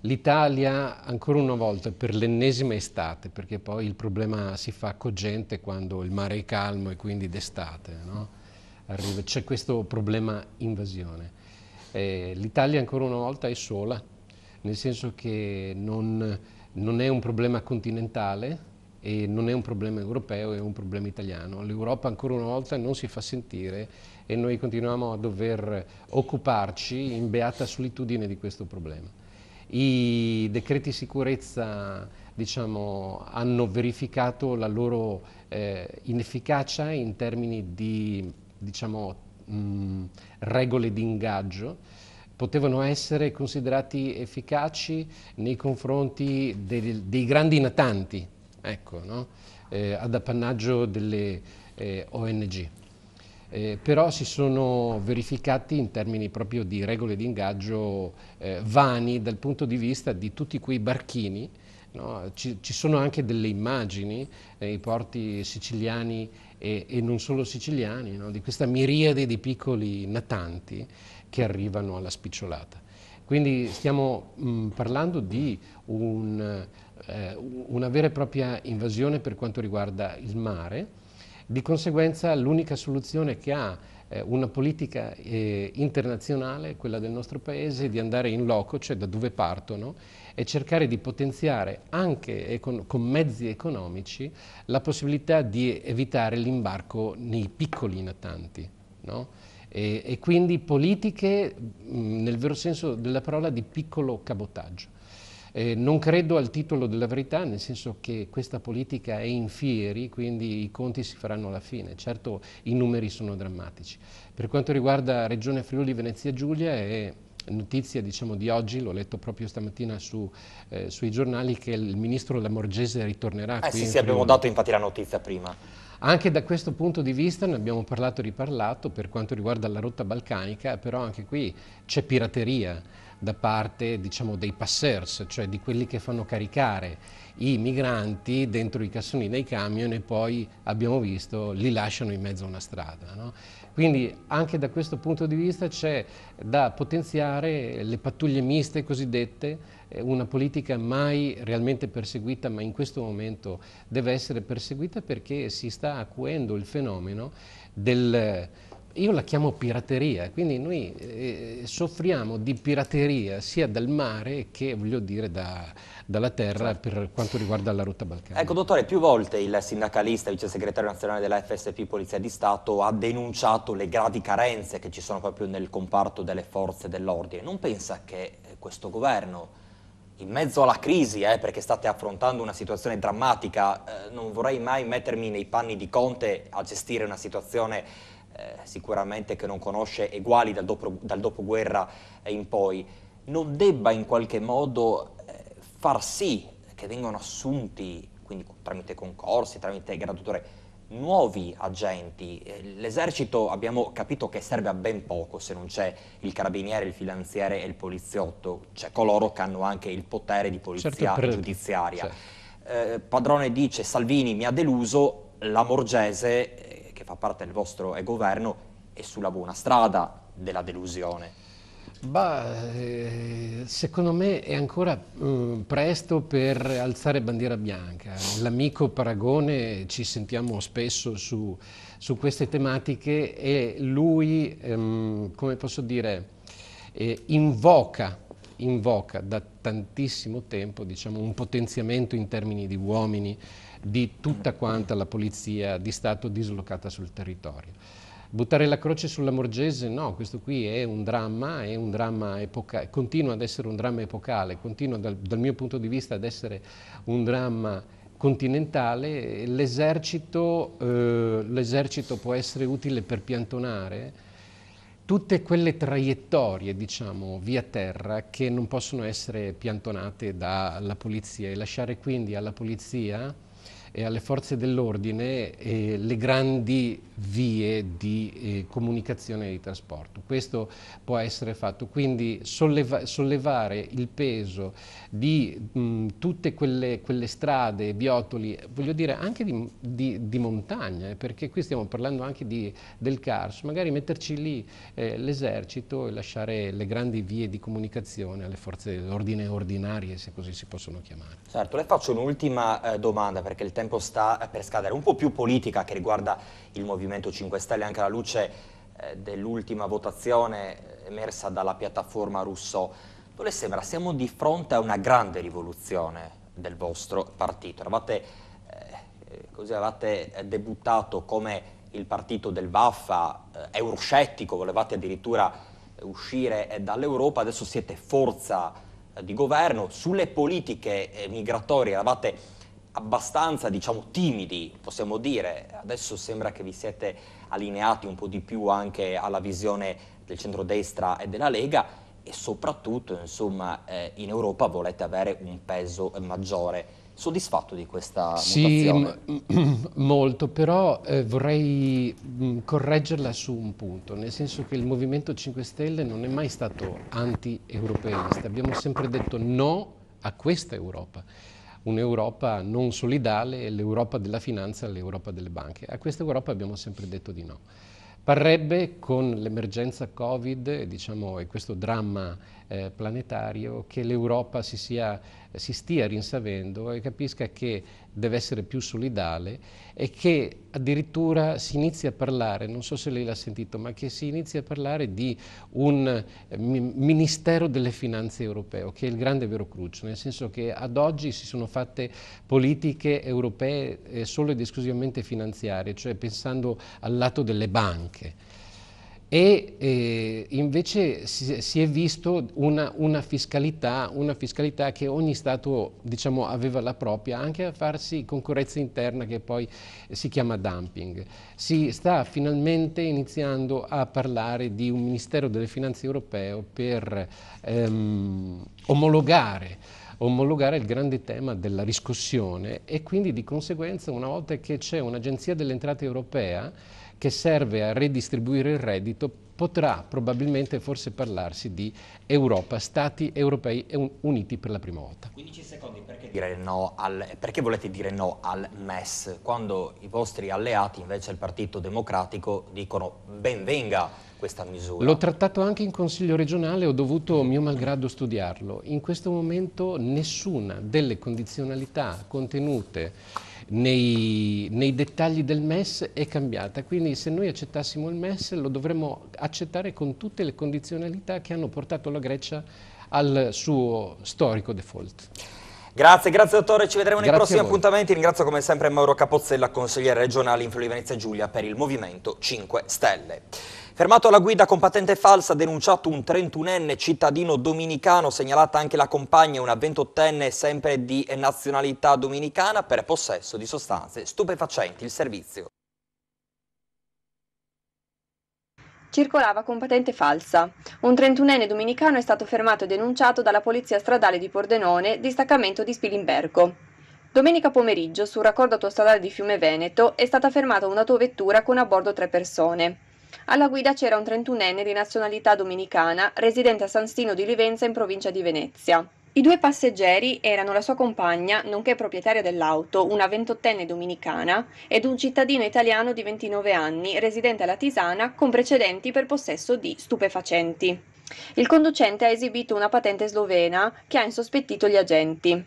l'Italia ancora una volta per l'ennesima estate, perché poi il problema si fa cogente quando il mare è calmo e quindi d'estate, no? c'è questo problema invasione. Eh, L'Italia ancora una volta è sola, nel senso che non, non è un problema continentale, e non è un problema europeo, è un problema italiano. L'Europa ancora una volta non si fa sentire e noi continuiamo a dover occuparci in beata solitudine di questo problema. I decreti sicurezza diciamo, hanno verificato la loro eh, inefficacia in termini di diciamo, mh, mm, regole di ingaggio potevano essere considerati efficaci nei confronti dei, dei grandi natanti ecco, no? eh, ad appannaggio delle eh, ONG. Eh, però si sono verificati in termini proprio di regole di ingaggio eh, vani dal punto di vista di tutti quei barchini No, ci, ci, sono anche delle immagini nei eh, porti siciliani e, e, non solo siciliani, no, di questa miriade di piccoli natanti che arrivano alla spicciolata. Quindi stiamo mh, mm, parlando di un eh, una vera e propria invasione per quanto riguarda il mare, di conseguenza l'unica soluzione che ha eh, una politica eh, internazionale, quella del nostro Paese, è di andare in loco, cioè da dove partono, e cercare di potenziare anche con, con mezzi economici la possibilità di evitare l'imbarco nei piccoli natanti. No? E, e, quindi politiche mh, nel vero senso della parola di piccolo cabotaggio. Eh, non credo al titolo della verità, nel senso che questa politica è in fieri, quindi i conti si faranno alla fine. Certo i numeri sono drammatici. Per quanto riguarda Regione Friuli Venezia Giulia è notizia diciamo, di oggi, l'ho letto proprio stamattina su, eh, sui giornali, che il ministro Lamorgese ritornerà eh, qui. Sì, sì, abbiamo dato infatti la notizia prima. Anche da questo punto di vista ne abbiamo parlato e riparlato per quanto riguarda la rotta balcanica, però anche qui c'è pirateria da parte diciamo, dei passers, cioè di quelli che fanno caricare i migranti dentro i cassoni dei camion e poi abbiamo visto li lasciano in mezzo a una strada. No? Quindi anche da questo punto di vista c'è da potenziare le pattuglie miste cosiddette, eh, una politica mai realmente perseguita ma in questo momento deve essere perseguita perché si sta acuendo il fenomeno del io la chiamo pirateria, quindi noi eh, soffriamo di pirateria sia dal mare che, voglio dire, da, dalla terra certo. per quanto riguarda la rotta balcanica. Ecco, dottore, più volte il sindacalista, vice segretario nazionale della FSP Polizia di Stato, ha denunciato le gravi carenze che ci sono proprio nel comparto delle forze dell'ordine. Non pensa che eh, questo governo, in mezzo alla crisi, eh, perché state affrontando una situazione drammatica, eh, non vorrei mai mettermi nei panni di Conte a gestire una situazione eh, sicuramente che non conosce eguali dal, dopo, dal dopoguerra eh, in poi, non debba in qualche modo eh, far sì che vengano assunti, quindi tramite concorsi, tramite graduatorie, nuovi agenti. Eh, l'esercito abbiamo capito che serve a ben poco se non c'è il carabiniere, il finanziere e il poliziotto, c'è coloro che hanno anche il potere di polizia certo, giudiziaria. Certo. Eh, Padrone dice Salvini mi ha deluso, la Morgese eh, che fa parte del vostro eh, governo è sulla buona strada della delusione? Bah, eh, secondo me è ancora eh, presto per alzare bandiera bianca. L'amico Paragone ci sentiamo spesso su, su queste tematiche e lui, ehm, come posso dire, eh, invoca, invoca, da tantissimo tempo diciamo, un potenziamento in termini di uomini, di tutta quanta la polizia di Stato dislocata sul territorio. Buttare la croce sulla Morgese, no, questo qui è un dramma, è un dramma epocale, continua ad essere un dramma epocale, continua dal, dal mio punto di vista ad essere un dramma continentale. L'esercito, eh, può essere utile per piantonare tutte quelle traiettorie, diciamo, via terra che non possono essere piantonate dalla polizia e lasciare quindi alla polizia e alle forze dell'ordine le grandi vie di eh, comunicazione e di trasporto. Questo può essere fatto, quindi solleva sollevare il peso di mh, mm, tutte quelle, quelle, strade, biotoli, voglio dire anche di, di, di montagna, eh, perché qui stiamo parlando anche di, del Cars, magari metterci lì eh, l'esercito e lasciare le grandi vie di comunicazione alle forze dell'ordine ordinarie, se così si possono chiamare. Certo, le faccio un'ultima eh, domanda perché il tempo sta eh, per scadere, un po' più politica che riguarda il Movimento 5 Stelle, anche alla luce eh, dell'ultima votazione emersa dalla piattaforma russo. Non le sembra, siamo di fronte a una grande rivoluzione del vostro partito. Eravate, eh, eh così, avevate debuttato come il partito del Vaffa, eh, euroscettico, volevate addirittura uscire dall'Europa, adesso siete forza eh, di governo, sulle politiche migratorie eravate abbastanza diciamo timidi, possiamo dire. Adesso sembra che vi siete allineati un po' di più anche alla visione del centrodestra e della Lega e soprattutto insomma eh, in Europa volete avere un peso maggiore. Soddisfatto di questa sì, Sì, molto, però eh, vorrei correggerla su un punto, nel senso che il Movimento 5 Stelle non è mai stato anti-europeista, abbiamo sempre detto no a questa Europa un'Europa non solidale, l'Europa della finanza, l'Europa delle banche. A questa Europa abbiamo sempre detto di no. Parrebbe con l'emergenza Covid diciamo, e questo dramma eh, planetario che l'Europa si sia eh, si stia rinsavendo e capisca che deve essere più solidale e che addirittura si inizia a parlare, non so se lei l'ha sentito, ma che si inizia a parlare di un eh, Ministero delle Finanze europeo, che è il grande vero cruccio, nel senso che ad oggi si sono fatte politiche europee eh, solo ed esclusivamente finanziarie, cioè pensando al lato delle banche e eh, invece si, si, è visto una, una, fiscalità, una, fiscalità, che ogni Stato diciamo, aveva la propria, anche a farsi concorrenza interna che poi si chiama dumping. Si sta finalmente iniziando a parlare di un Ministero delle Finanze europeo per ehm, omologare omologare il grande tema della riscossione e quindi di conseguenza una volta che c'è un'agenzia delle entrate europea che serve a redistribuire il reddito, potrà probabilmente forse parlarsi di Europa, Stati europei uniti per la prima volta. 15 secondi, perché, no al, perché volete dire no al MES quando i vostri alleati, invece il Partito Democratico, dicono benvenga questa misura? L'ho trattato anche in Consiglio regionale, ho dovuto mio malgrado studiarlo. In questo momento nessuna delle condizionalità contenute nei, nei, dettagli del MES è cambiata, quindi se noi accettassimo il MES lo dovremmo accettare con tutte le condizionalità che hanno portato la Grecia al suo storico default. Grazie, grazie dottore, ci vedremo nei prossimi appuntamenti. Ringrazio come sempre Mauro Capozzella, consigliere regionale in Friuli Venezia Giulia per il Movimento 5 Stelle. Fermato alla guida con patente falsa, denunciato un 31enne cittadino dominicano, segnalata anche la compagna, una 28enne sempre di nazionalità dominicana, per possesso di sostanze stupefacenti. Il servizio. circolava con patente falsa. Un 31enne dominicano è stato fermato e denunciato dalla Polizia Stradale di Pordenone, distaccamento di Spilimbergo. Domenica pomeriggio, sul raccordo autostradale di Fiume Veneto, è stata fermata un'autovettura con a bordo tre persone. Alla guida c'era un 31enne di nazionalità dominicana, residente a Sanstino di Livenza in provincia di Venezia. I due passeggeri erano la sua compagna, nonché proprietaria dell'auto, una 28enne dominicana, ed un cittadino italiano di 29 anni, residente alla Tisana, con precedenti per possesso di stupefacenti. Il conducente ha esibito una patente slovena che ha insospettito gli agenti.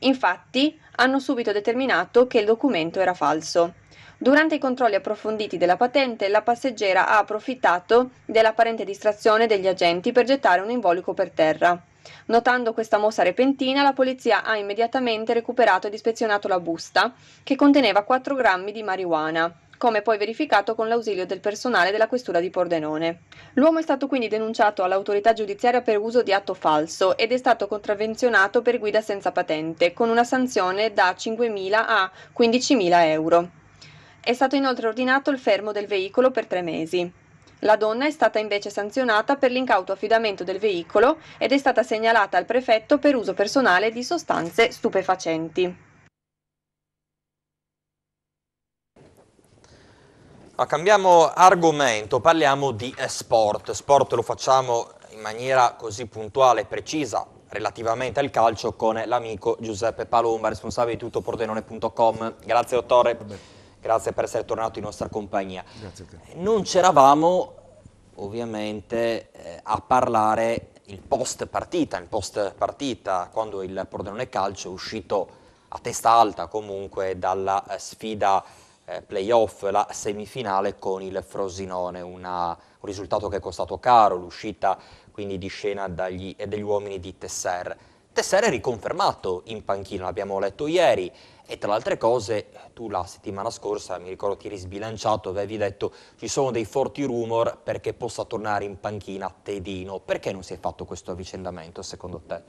Infatti, hanno subito determinato che il documento era falso. Durante i controlli approfonditi della patente, la passeggera ha approfittato dell'apparente distrazione degli agenti per gettare un involucro per terra. Notando questa mossa repentina, la polizia ha immediatamente recuperato ed ispezionato la busta, che conteneva 4 grammi di marijuana, come poi verificato con l'ausilio del personale della questura di Pordenone. L'uomo è stato quindi denunciato all'autorità giudiziaria per uso di atto falso ed è stato contravvenzionato per guida senza patente, con una sanzione da 5.000 a 15.000 euro. È stato inoltre ordinato il fermo del veicolo per tre mesi. La donna è stata invece sanzionata per l'incauto affidamento del veicolo ed è stata segnalata al prefetto per uso personale di sostanze stupefacenti. Cambiamo argomento, parliamo di sport. Sport lo facciamo in maniera così puntuale e precisa relativamente al calcio con l'amico Giuseppe Palomba, responsabile di tuttoportenone.com. Grazie dottore grazie per essere tornato in nostra compagnia. Grazie a te. Non c'eravamo ovviamente eh, a parlare il post partita, il post partita quando il Pordenone Calcio è uscito a testa alta comunque dalla eh, sfida eh, playoff, la semifinale con il Frosinone, una, un risultato che è costato caro, l'uscita quindi di scena dagli, eh, degli uomini di Tesser. Tesser è riconfermato in panchina, l'abbiamo letto ieri, e tra le altre cose, tu la settimana scorsa, mi ricordo, ti eri sbilanciato, avevi detto ci sono dei forti rumor perché possa tornare in panchina Tedino. Perché non si è fatto questo avvicendamento, secondo te?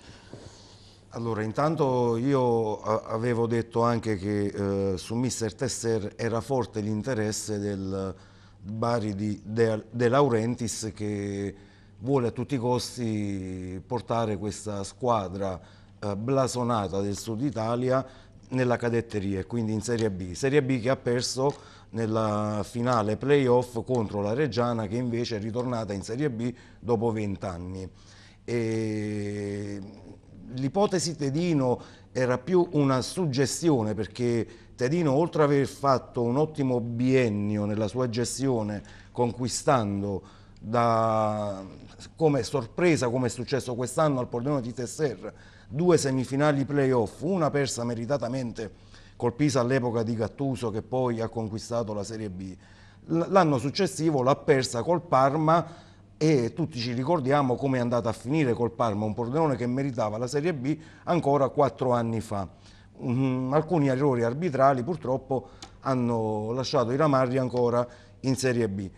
Allora, intanto io avevo detto anche che eh, su Mister Tester era forte l'interesse del Bari di De, De Laurentiis che vuole a tutti i costi portare questa squadra eh, blasonata del Sud Italia nella cadetteria quindi in Serie B. Serie B che ha perso nella finale playoff contro la Reggiana che invece è ritornata in Serie B dopo 20 anni. L'ipotesi Tedino era più una suggestione perché Tedino oltre ad aver fatto un ottimo biennio nella sua gestione conquistando da, come sorpresa come è successo quest'anno al Pordenone di Tesser due semifinali playoff, una persa meritatamente col Pisa all'epoca di Gattuso che poi ha conquistato la Serie B. L'anno successivo l'ha persa col Parma e tutti ci ricordiamo come è andata a finire col Parma, un Pordenone che meritava la Serie B ancora quattro anni fa. Mm, alcuni errori arbitrali purtroppo hanno lasciato i ramarri ancora in Serie B.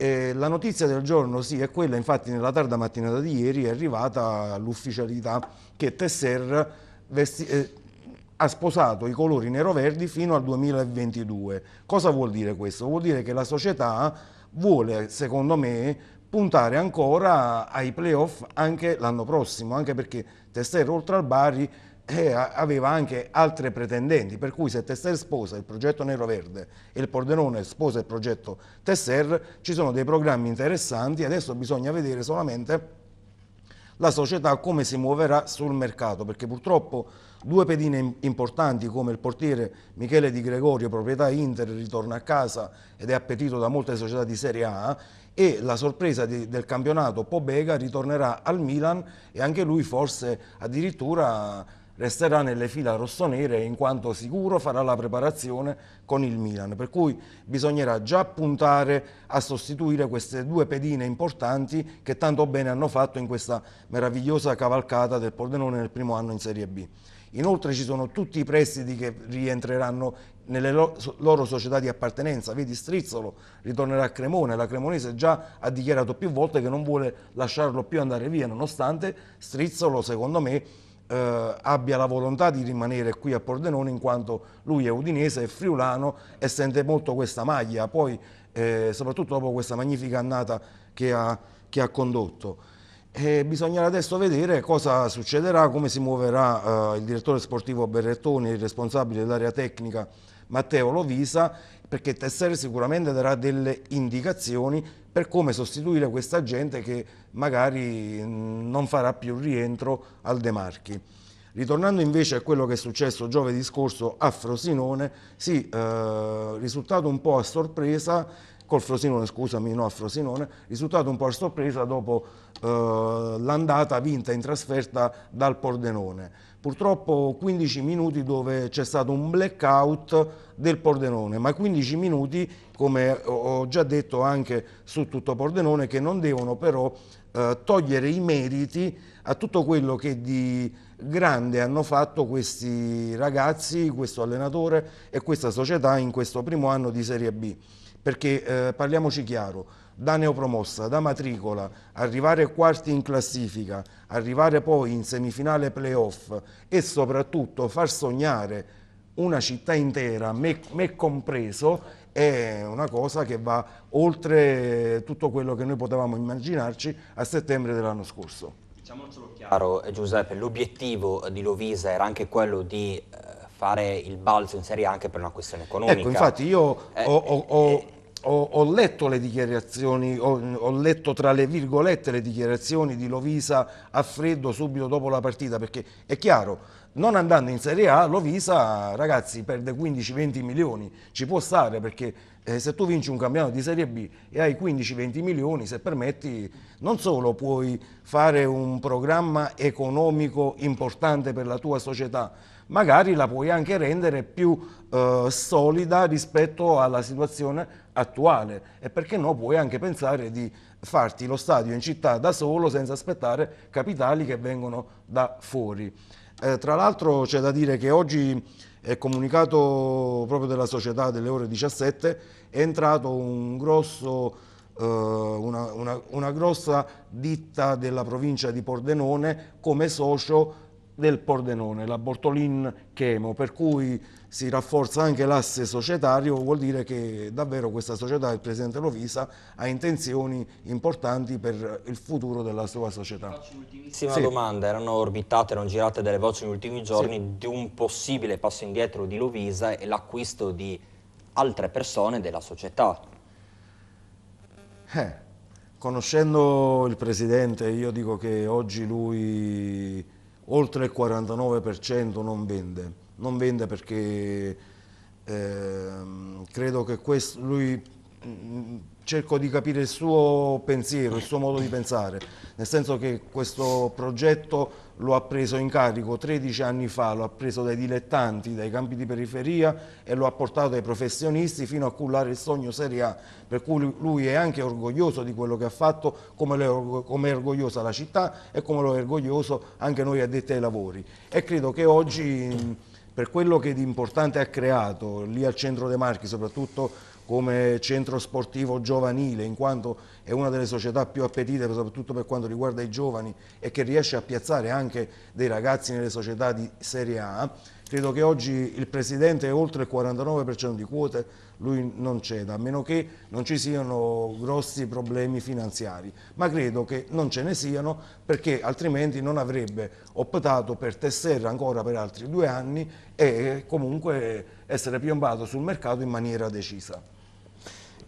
Eh, la notizia del giorno sì è quella, infatti nella tarda mattinata di ieri è arrivata l'ufficialità che Tesser vesti, eh, ha sposato i colori nero-verdi fino al 2022. Cosa vuol dire questo? Vuol dire che la società vuole, secondo me, puntare ancora ai playoff anche l'anno prossimo, anche perché Tesser oltre al Bari eh, aveva anche altre pretendenti, per cui se Tesser sposa il progetto Nero-Verde e il Pordenone sposa il progetto Tesser, ci sono dei programmi interessanti, adesso bisogna vedere solamente la società come si muoverà sul mercato, perché purtroppo due pedine importanti come il portiere Michele Di Gregorio, proprietà Inter, ritorna a casa ed è appetito da molte società di Serie A e la sorpresa di, del campionato Pobega ritornerà al Milan e anche lui forse addirittura resterà nelle fila rossonere in quanto sicuro farà la preparazione con il Milan, per cui bisognerà già puntare a sostituire queste due pedine importanti che tanto bene hanno fatto in questa meravigliosa cavalcata del Pordenone nel primo anno in Serie B. Inoltre ci sono tutti i prestiti che rientreranno nelle loro società di appartenenza, vedi Strizzolo ritornerà a Cremone, la Cremonese già ha dichiarato più volte che non vuole lasciarlo più andare via, nonostante Strizzolo secondo me eh, abbia la volontà di rimanere qui a Pordenone in quanto lui è udinese, è friulano e sente molto questa maglia, poi eh, soprattutto dopo questa magnifica annata che ha, che ha condotto. E bisognerà adesso vedere cosa succederà, come si muoverà eh, il direttore sportivo Berrettoni, il responsabile dell'area tecnica Matteo Lovisa, perché Tessere sicuramente darà delle indicazioni per come sostituire questa gente che magari mm, non farà più rientro al De Marchi. Ritornando invece a quello che è successo giovedì scorso a Frosinone, sì, eh, risultato un po' a sorpresa, col Frosinone, scusami, no a Frosinone, risultato un po' a sorpresa dopo eh, l'andata vinta in trasferta dal Pordenone. Purtroppo 15 minuti dove c'è stato un blackout del Pordenone, ma 15 minuti, come ho già detto anche su tutto Pordenone, che non devono però eh, togliere i meriti a tutto quello che di grande hanno fatto questi ragazzi, questo allenatore e questa società in questo primo anno di Serie B. Perché eh, parliamoci chiaro, da neopromossa, da matricola, arrivare quarti in classifica, arrivare poi in semifinale playoff e soprattutto far sognare una città intera, me, me compreso, è una cosa che va oltre tutto quello che noi potevamo immaginarci a settembre dell'anno scorso. Diciamocelo chiaro, eh, Giuseppe, l'obiettivo di Lovisa era anche quello di eh, fare il balzo in Serie anche per una questione economica. Ecco, infatti io eh, ho, ho, ho ho, ho, letto le dichiarazioni, ho, ho, letto tra le virgolette le dichiarazioni di Lovisa a freddo subito dopo la partita, perché è chiaro, non andando in Serie A, Lovisa, ragazzi, perde 15-20 milioni, ci può stare, perché eh, se tu vinci un campionato di Serie B e hai 15-20 milioni, se permetti, non solo puoi fare un programma economico importante per la tua società, magari la puoi anche rendere più eh, solida rispetto alla situazione attuale e perché no puoi anche pensare di farti lo stadio in città da solo senza aspettare capitali che vengono da fuori. Eh, tra l'altro c'è da dire che oggi è comunicato proprio della società delle ore 17 è entrato un grosso, eh, una, una, una grossa ditta della provincia di Pordenone come socio del Pordenone, la Bortolin Chemo, per cui si rafforza anche l'asse societario, vuol dire che davvero questa società, il Presidente Lovisa, ha intenzioni importanti per il futuro della sua società. Faccio un'ultimissima sì. domanda, erano orbitate, erano girate delle voci negli ultimi giorni sì. di un possibile passo indietro di Lovisa e l'acquisto di altre persone della società. Eh, conoscendo il Presidente io dico che oggi lui oltre il 49% non vende, non vende perché eh, credo che questo, lui mh, mm, cerco di capire il suo pensiero, il suo modo di pensare, nel senso che questo progetto lo ha preso in carico 13 anni fa, lo ha preso dai dilettanti, dai campi di periferia e lo ha portato ai professionisti fino a cullare il sogno Serie A, per cui lui è anche orgoglioso di quello che ha fatto, come, è orgogliosa la città e come lo è orgoglioso anche noi addetti ai lavori. E credo che oggi per quello che di importante ha creato lì al centro dei Marchi, soprattutto come centro sportivo giovanile, in quanto è una delle società più appetite soprattutto per quanto riguarda i giovani e che riesce a piazzare anche dei ragazzi nelle società di Serie A. Credo che oggi il Presidente è oltre il 49% di quote, lui non ceda, a meno che non ci siano grossi problemi finanziari, ma credo che non ce ne siano perché altrimenti non avrebbe optato per Tesserra ancora per altri due anni e comunque essere piombato sul mercato in maniera decisa.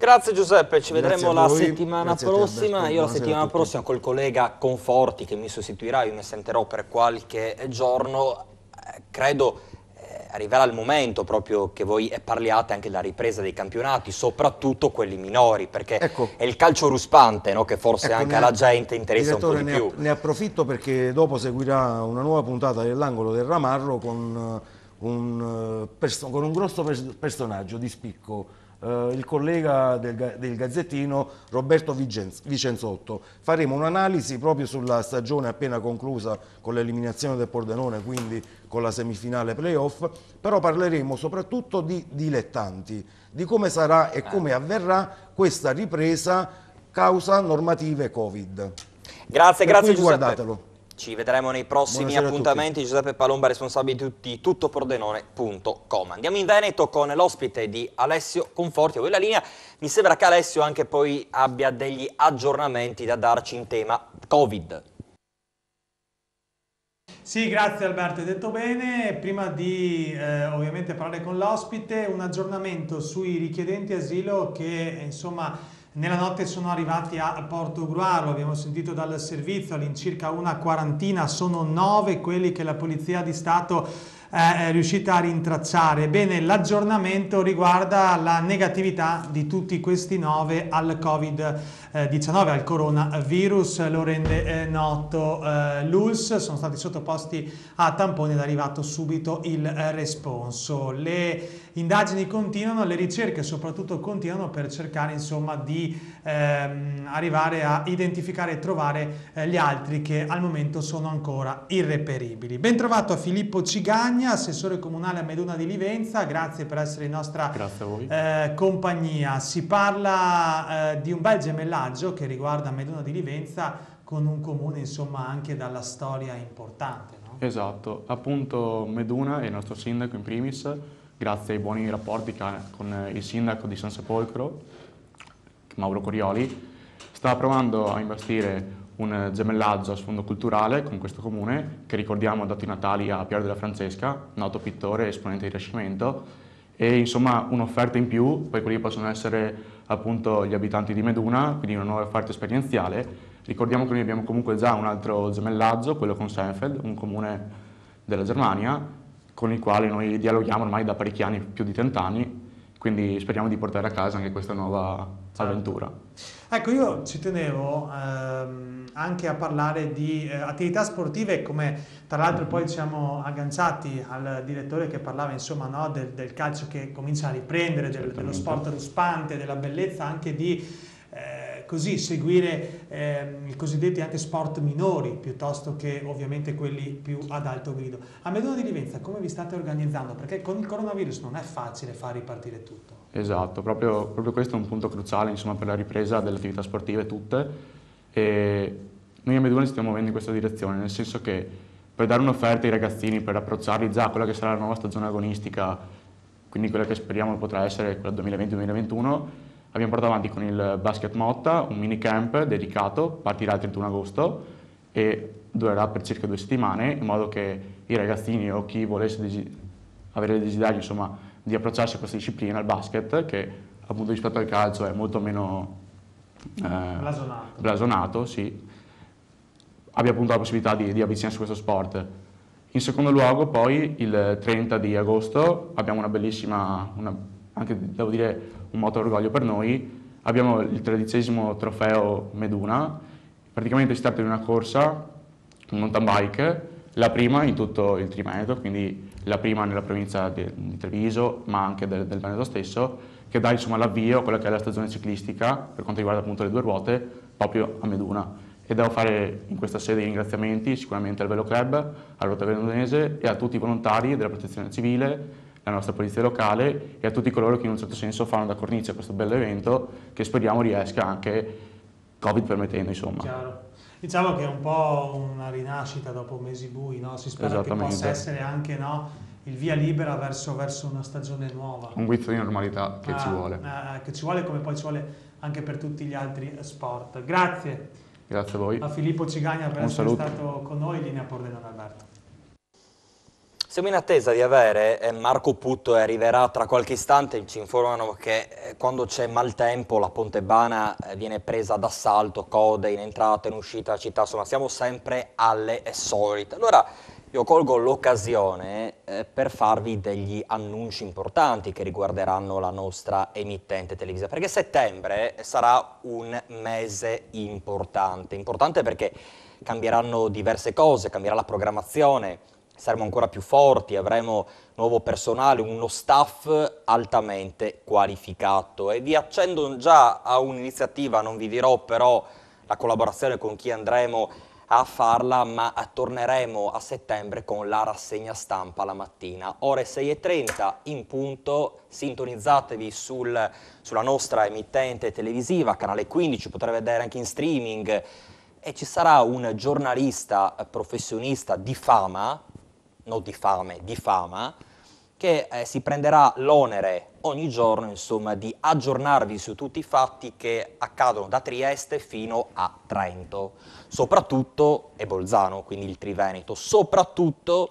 Grazie Giuseppe, ci vedremo la settimana Grazie prossima. Io la settimana prossima col collega Conforti che mi sostituirà, io mi sentirò per qualche giorno, eh, credo eh, arriverà il momento proprio che voi parliate anche della ripresa dei campionati, soprattutto quelli minori, perché ecco, è il calcio ruspante no? che forse ecco, anche alla gente interessa un po' di ne più. Ne approfitto perché dopo seguirà una nuova puntata dell'angolo del Ramarro con eh, un, con un grosso personaggio di spicco eh, il collega del, del, Gazzettino Roberto Vicenzotto. Faremo un'analisi proprio sulla stagione appena conclusa con l'eliminazione del Pordenone, quindi con la semifinale playoff, però parleremo soprattutto di dilettanti, di come sarà e eh. come avverrà questa ripresa causa normative Covid. Grazie, per grazie Giuseppe. Guardatelo. Ci vedremo nei prossimi Buonasera appuntamenti. Giuseppe Palomba, responsabile di tuttopordenone.com. Andiamo in Veneto con l'ospite di Alessio Conforti. Ho la linea. Mi sembra che Alessio anche poi abbia degli aggiornamenti da darci in tema Covid. Sì, grazie Alberto, hai detto bene. Prima di eh, ovviamente parlare con l'ospite, un aggiornamento sui richiedenti asilo che insomma nella notte sono arrivati a Porto Gruaro, abbiamo sentito dal servizio all'incirca una quarantina, sono nove quelli che la Polizia di Stato eh, è riuscita a rintracciare. Bene, l'aggiornamento riguarda la negatività di tutti questi nove al Covid-19. 19 eh, al coronavirus, lo rende eh, noto eh, l'ULS, sono stati sottoposti a tamponi ed è arrivato subito il responso. Le indagini continuano, le ricerche soprattutto continuano per cercare insomma di ehm, arrivare a identificare e trovare eh, gli altri che al momento sono ancora irreperibili. Ben trovato a Filippo Cigagna, assessore comunale a Meduna di Livenza, grazie per essere in nostra eh, compagnia. Si parla eh, di un bel gemellato villaggio che riguarda Medona di Livenza con un comune insomma anche dalla storia importante. No? Esatto, appunto Meduna e il nostro sindaco in primis, grazie ai buoni rapporti che ha con il sindaco di San Sepolcro, Mauro Corioli, sta provando a investire un gemellaggio a sfondo culturale con questo comune che ricordiamo ha dato i natali a Piero della Francesca, noto pittore e esponente di Rinascimento e insomma un'offerta in più, poi quelli possono essere appunto gli abitanti di Meduna, quindi una nuova offerta esperienziale. Ricordiamo che noi abbiamo comunque già un altro gemellaggio, quello con Seinfeld, un comune della Germania, con il quale noi dialoghiamo ormai da parecchi anni, più di 30 anni, quindi speriamo di portare a casa anche questa nuova all'avventura. Ecco, io ci tenevo ehm, anche a parlare di eh, attività sportive come tra l'altro poi siamo agganciati al direttore che parlava insomma no, del, del, calcio che comincia a riprendere, del, dello sport ruspante, della bellezza anche di così seguire eh, i cosiddetti anche sport minori piuttosto che ovviamente quelli più ad alto grido. A Medona di Livenza come vi state organizzando? Perché con il coronavirus non è facile far ripartire tutto. Esatto, proprio, proprio questo è un punto cruciale insomma, per la ripresa delle attività sportive tutte e noi a Meduna stiamo muovendo in questa direzione, nel senso che per dare un'offerta ai ragazzini, per approcciarli già a quella che sarà la nuova stagione agonistica, quindi quella che speriamo potrà essere quella 2020-2021, Abbiamo portato avanti con il Basket Motta un mini camp dedicato, partirà il 31 agosto e durerà per circa due settimane in modo che i ragazzini o chi volesse avere il desiderio insomma, di approcciarsi a questa disciplina, al basket, che appunto rispetto al calcio è molto meno eh, blasonato. blasonato sì, abbia appunto la possibilità di, di avvicinarsi a questo sport. In secondo luogo poi il 30 di agosto abbiamo una bellissima, una anche devo dire un moto orgoglio per noi. Abbiamo il tredicesimo trofeo Meduna, praticamente si tratta di una corsa, un mountain bike, la prima in tutto il Triveneto, quindi la prima nella provincia di, Treviso, ma anche del, del Veneto stesso, che dà l'avvio a quella che è la stagione ciclistica per quanto riguarda appunto le due ruote, proprio a Meduna. E devo fare in questa sede i ringraziamenti sicuramente al Velo Club, al Rotterdam Venetonese e a tutti i volontari della Protezione Civile, la nostra polizia locale e a tutti coloro che in un certo senso fanno da cornice a questo bello evento che speriamo riesca anche Covid permettendo insomma. Chiaro. Diciamo che è un po' una rinascita dopo mesi bui, no? si spera che possa essere anche no? il via libera verso, verso, una stagione nuova. Un guizzo di normalità che ah, ci vuole. Eh, eh, che ci vuole come poi ci vuole anche per tutti gli altri sport. Grazie. Grazie a voi. A Filippo Cigania per un essere saluto. stato con noi, linea Pordenone Alberto. Siamo in attesa di avere eh, Marco Putto e arriverà tra qualche istante, ci informano che eh, quando c'è maltempo la Pontebana eh, viene presa d'assalto, code in entrata e in uscita dalla città, insomma siamo sempre alle solite. Allora io colgo l'occasione eh, per farvi degli annunci importanti che riguarderanno la nostra emittente televisiva, perché settembre sarà un mese importante, importante perché cambieranno diverse cose, cambierà la programmazione, saremo ancora più forti, avremo nuovo personale, uno staff altamente qualificato. E vi accendo già a un'iniziativa, non vi dirò però la collaborazione con chi andremo a farla, ma torneremo a settembre con la rassegna stampa la mattina. Ore 6.30 in punto, sintonizzatevi sul, sulla nostra emittente televisiva, canale 15, potrete vedere anche in streaming, e ci sarà un giornalista professionista di fama, di fame, di fama, che eh, si prenderà l'onere ogni giorno insomma, di aggiornarvi su tutti i fatti che accadono da Trieste fino a Trento, soprattutto e Bolzano, quindi il Triveneto, soprattutto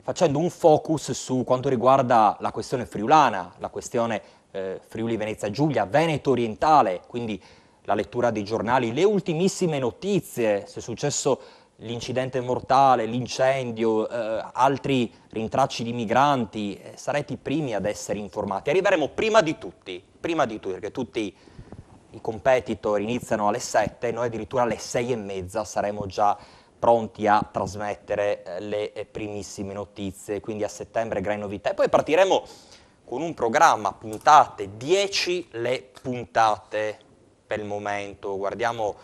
facendo un focus su quanto riguarda la questione friulana, la questione eh, Friuli Venezia Giulia, Veneto orientale, quindi la lettura dei giornali, le ultimissime notizie, se è successo l'incidente mortale, l'incendio, eh, altri rintracci di migranti, eh, sarete i primi ad essere informati. Arriveremo prima di tutti, prima di tutti, perché tutti i competitor iniziano alle 7, noi addirittura alle 6 e mezza saremo già pronti a trasmettere eh, le eh, primissime notizie, quindi a settembre grandi novità. E poi partiremo con un programma, puntate, 10 le puntate per il momento, guardiamo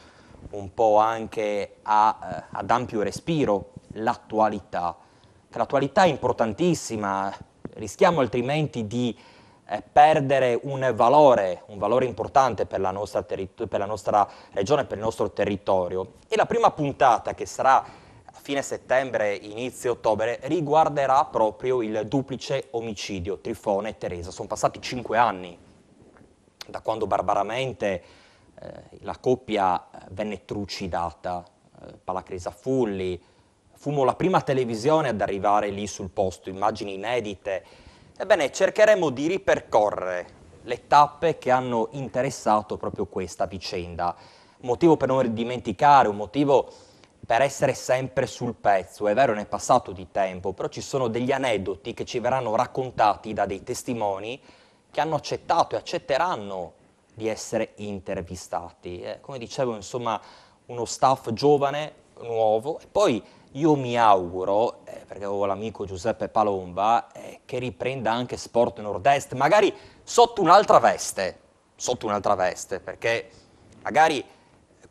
un po' anche a, eh, ad ampio respiro l'attualità, l'attualità è importantissima, rischiamo altrimenti di eh, perdere un valore, un valore importante per la, nostra per la nostra regione, per il nostro territorio. E la prima puntata che sarà fine settembre, inizio ottobre, riguarderà proprio il duplice omicidio Trifone e Teresa. Sono passati cinque anni da quando barbaramente eh, la coppia eh, venne trucidata, eh, Palacresa Fulli, fummo la prima televisione ad arrivare lì sul posto, immagini inedite. Ebbene, cercheremo di ripercorrere le tappe che hanno interessato proprio questa vicenda. Un motivo per non dimenticare, un motivo per essere sempre sul pezzo. È vero, ne è passato di tempo, però ci sono degli aneddoti che ci verranno raccontati da dei testimoni che hanno accettato e accetteranno di essere intervistati. Eh, come dicevo, insomma, uno staff giovane, nuovo, e poi io mi auguro, eh, perché ho l'amico Giuseppe Palomba, eh, che riprenda anche Sport Nord-Est, magari sotto un'altra veste, sotto un'altra veste, perché magari eh,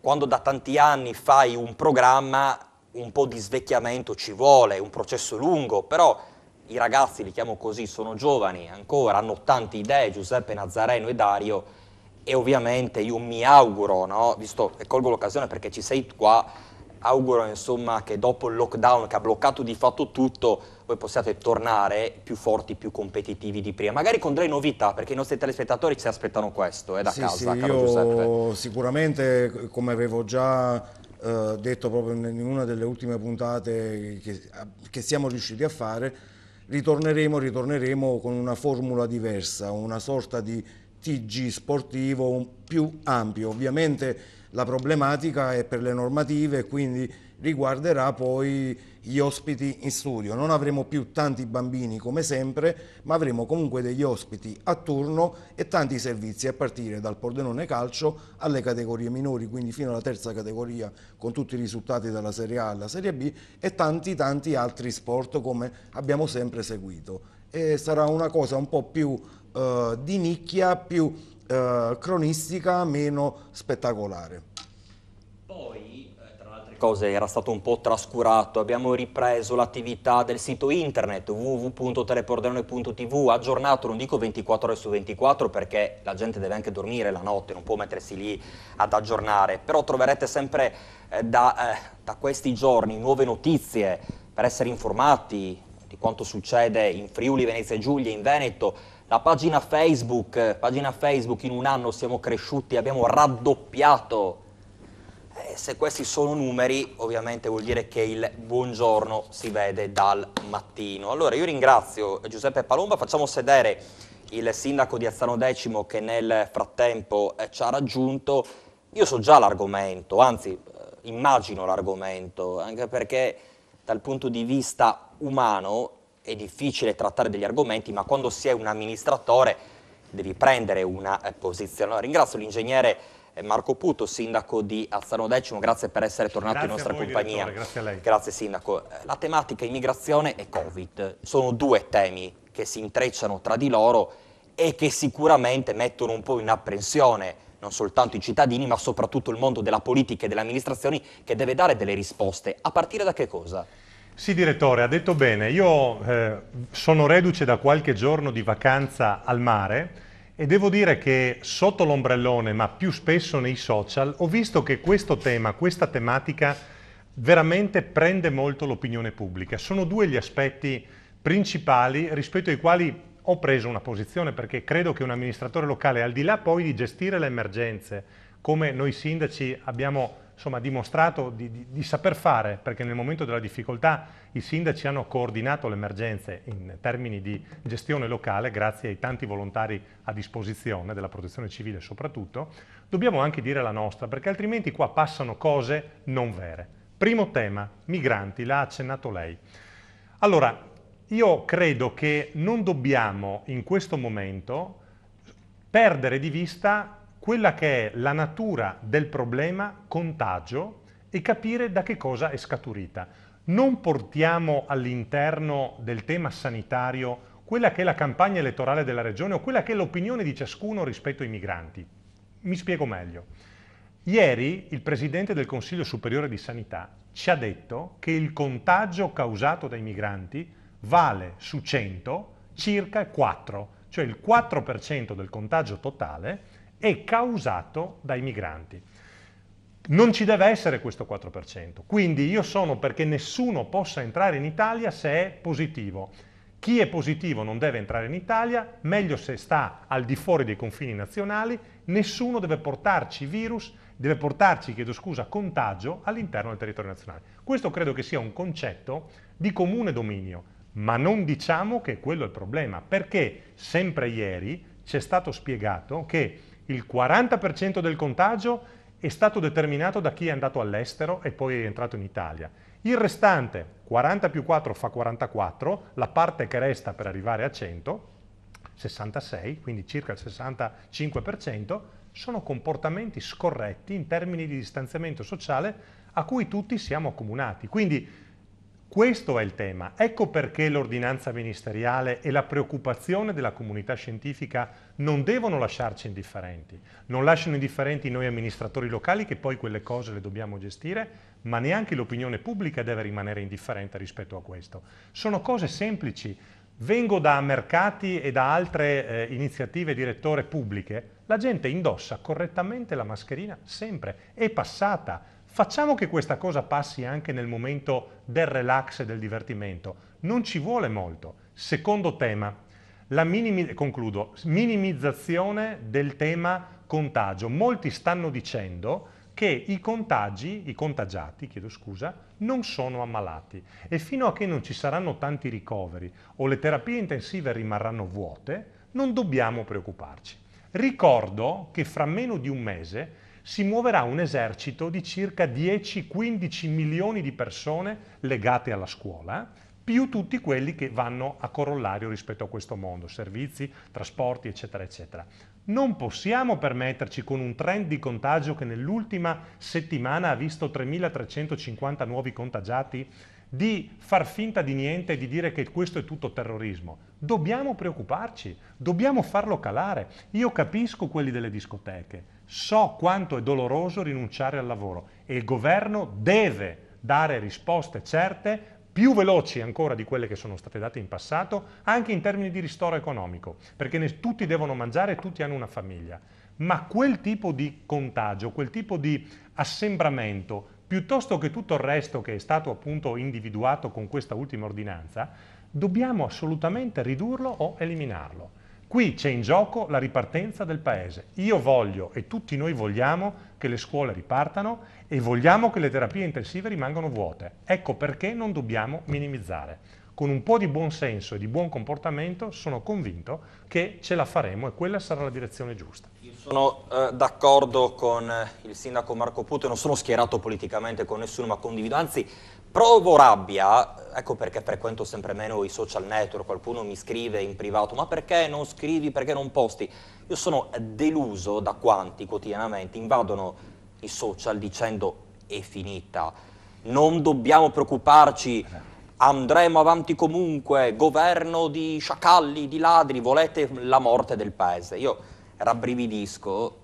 quando da tanti anni fai un programma, un po' di svecchiamento ci vuole, è un processo lungo, però i ragazzi, li chiamo così, sono giovani ancora, hanno tante idee, Giuseppe Nazareno e Dario, e ovviamente io mi auguro, no, visto e colgo l'occasione perché ci sei qua, auguro insomma che dopo il lockdown che ha bloccato di fatto tutto, voi possiate tornare più forti, più competitivi di prima, magari con delle novità, perché i nostri telespettatori si aspettano questo, è eh, da sì, casa, sì, caro Giuseppe. Sicuramente, come avevo già eh, detto proprio in una delle ultime puntate che, che siamo riusciti a fare, ritorneremo, ritorneremo con una formula diversa, una sorta di TG sportivo più ampio. Ovviamente la problematica è per le normative, quindi riguarderà poi gli ospiti in studio. Non avremo più tanti bambini come sempre, ma avremo comunque degli ospiti a turno e tanti servizi a partire dal Pordenone Calcio alle categorie minori, quindi fino alla terza categoria con tutti i risultati dalla Serie A alla Serie B e tanti tanti altri sport come abbiamo sempre seguito. E sarà una cosa un po' più eh, di nicchia, più eh, cronistica, meno spettacolare. Poi, eh, tra altre cose, era stato un po' trascurato, abbiamo ripreso l'attività del sito internet www.telepordenone.tv, aggiornato, non dico 24 ore su 24 perché la gente deve anche dormire la notte, non può mettersi lì ad aggiornare, però troverete sempre eh, da, eh, da questi giorni nuove notizie per essere informati, di quanto succede in Friuli, Venezia e Giulia, in Veneto, la pagina Facebook, pagina Facebook in un anno siamo cresciuti, abbiamo raddoppiato. Eh, se questi sono numeri, ovviamente vuol dire che il buongiorno si vede dal mattino. Allora io ringrazio Giuseppe Palomba, facciamo sedere il sindaco di Azzano Decimo che nel frattempo eh, ci ha raggiunto. Io so già l'argomento, anzi eh, immagino l'argomento, anche perché dal punto di vista umano è difficile trattare degli argomenti, ma quando si è un amministratore devi prendere una eh, posizione. Allora, ringrazio l'ingegnere eh, Marco Puto, sindaco di Azzano Decimo, grazie per essere tornato grazie in nostra voi, compagnia. Grazie a lei. Grazie sindaco. Eh, la tematica immigrazione e Covid sono due temi che si intrecciano tra di loro e che sicuramente mettono un po' in apprensione non soltanto i cittadini, ma soprattutto il mondo della politica e delle amministrazioni che deve dare delle risposte. A partire da che cosa? Sì, direttore, ha detto bene. Io eh, sono reduce da qualche giorno di vacanza al mare e devo dire che sotto l'ombrellone, ma più spesso nei social, ho visto che questo tema, questa tematica veramente prende molto l'opinione pubblica. Sono due gli aspetti principali rispetto ai quali ho preso una posizione perché credo che un amministratore locale, al di là poi di gestire le emergenze, come noi sindaci abbiamo insomma, dimostrato di, di, di, saper fare, perché nel momento della difficoltà i sindaci hanno coordinato le emergenze in termini di gestione locale, grazie ai tanti volontari a disposizione, della protezione civile soprattutto, dobbiamo anche dire la nostra, perché altrimenti qua passano cose non vere. Primo tema, migranti, l'ha accennato lei. Allora, io credo che non dobbiamo in questo momento perdere di vista quella che è la natura del problema contagio e capire da che cosa è scaturita. Non portiamo all'interno del tema sanitario quella che è la campagna elettorale della regione o quella che è l'opinione di ciascuno rispetto ai migranti. Mi spiego meglio. Ieri il Presidente del Consiglio Superiore di Sanità ci ha detto che il contagio causato dai migranti vale su 100 circa 4, cioè il 4% del contagio totale è causato dai migranti. Non ci deve essere questo 4%, quindi io sono perché nessuno possa entrare in Italia se è positivo. Chi è positivo non deve entrare in Italia, meglio se sta al di fuori dei confini nazionali, nessuno deve portarci virus, deve portarci, chiedo scusa, contagio all'interno del territorio nazionale. Questo credo che sia un concetto di comune dominio, ma non diciamo che quello è il problema, perché sempre ieri ci è stato spiegato che il 40% del contagio è stato determinato da chi è andato all'estero e poi è entrato in Italia. Il restante, 40 più 4 fa 44, la parte che resta per arrivare a 100, 66, quindi circa il 65%, sono comportamenti scorretti in termini di distanziamento sociale a cui tutti siamo accomunati. Quindi questo è il tema. Ecco perché l'ordinanza ministeriale e la preoccupazione della comunità scientifica non devono lasciarci indifferenti. Non lasciano indifferenti noi amministratori locali che poi quelle cose le dobbiamo gestire, ma neanche l'opinione pubblica deve rimanere indifferente rispetto a questo. Sono cose semplici. Vengo da mercati e da altre eh, iniziative direttore pubbliche, la gente indossa correttamente la mascherina sempre, è passata, Facciamo che questa cosa passi anche nel momento del relax e del divertimento. Non ci vuole molto. Secondo tema, la minimi concludo, minimizzazione del tema contagio. Molti stanno dicendo che i contagi, i contagiati, chiedo scusa, non sono ammalati e fino a che non ci saranno tanti ricoveri o le terapie intensive rimarranno vuote, non dobbiamo preoccuparci. Ricordo che fra meno di un mese si muoverà un esercito di circa 10-15 milioni di persone legate alla scuola, più tutti quelli che vanno a corollario rispetto a questo mondo, servizi, trasporti, eccetera, eccetera. Non possiamo permetterci con un trend di contagio che nell'ultima settimana ha visto 3.350 nuovi contagiati di far finta di niente e di dire che questo è tutto terrorismo. Dobbiamo preoccuparci, dobbiamo farlo calare. Io capisco quelli delle discoteche, So quanto è doloroso rinunciare al lavoro e il governo deve dare risposte certe, più veloci ancora di quelle che sono state date in passato, anche in termini di ristoro economico, perché tutti devono mangiare e tutti hanno una famiglia. Ma quel tipo di contagio, quel tipo di assembramento, piuttosto che tutto il resto che è stato appunto individuato con questa ultima ordinanza, dobbiamo assolutamente ridurlo o eliminarlo. Qui c'è in gioco la ripartenza del Paese. Io voglio e tutti noi vogliamo che le scuole ripartano e vogliamo che le terapie intensive rimangano vuote. Ecco perché non dobbiamo minimizzare. Con un po' di buon senso e di buon comportamento sono convinto che ce la faremo e quella sarà la direzione giusta. Io sono eh, d'accordo con eh, il sindaco Marco Puto, non sono schierato politicamente con nessuno, ma condivido, anzi Provo rabbia, ecco perché frequento sempre meno i social network, qualcuno mi scrive in privato, ma perché non scrivi, perché non posti? Io sono deluso da quanti quotidianamente invadono i social dicendo è finita, non dobbiamo preoccuparci, andremo avanti comunque, governo di sciacalli, di ladri, volete la morte del paese. Io rabbrividisco,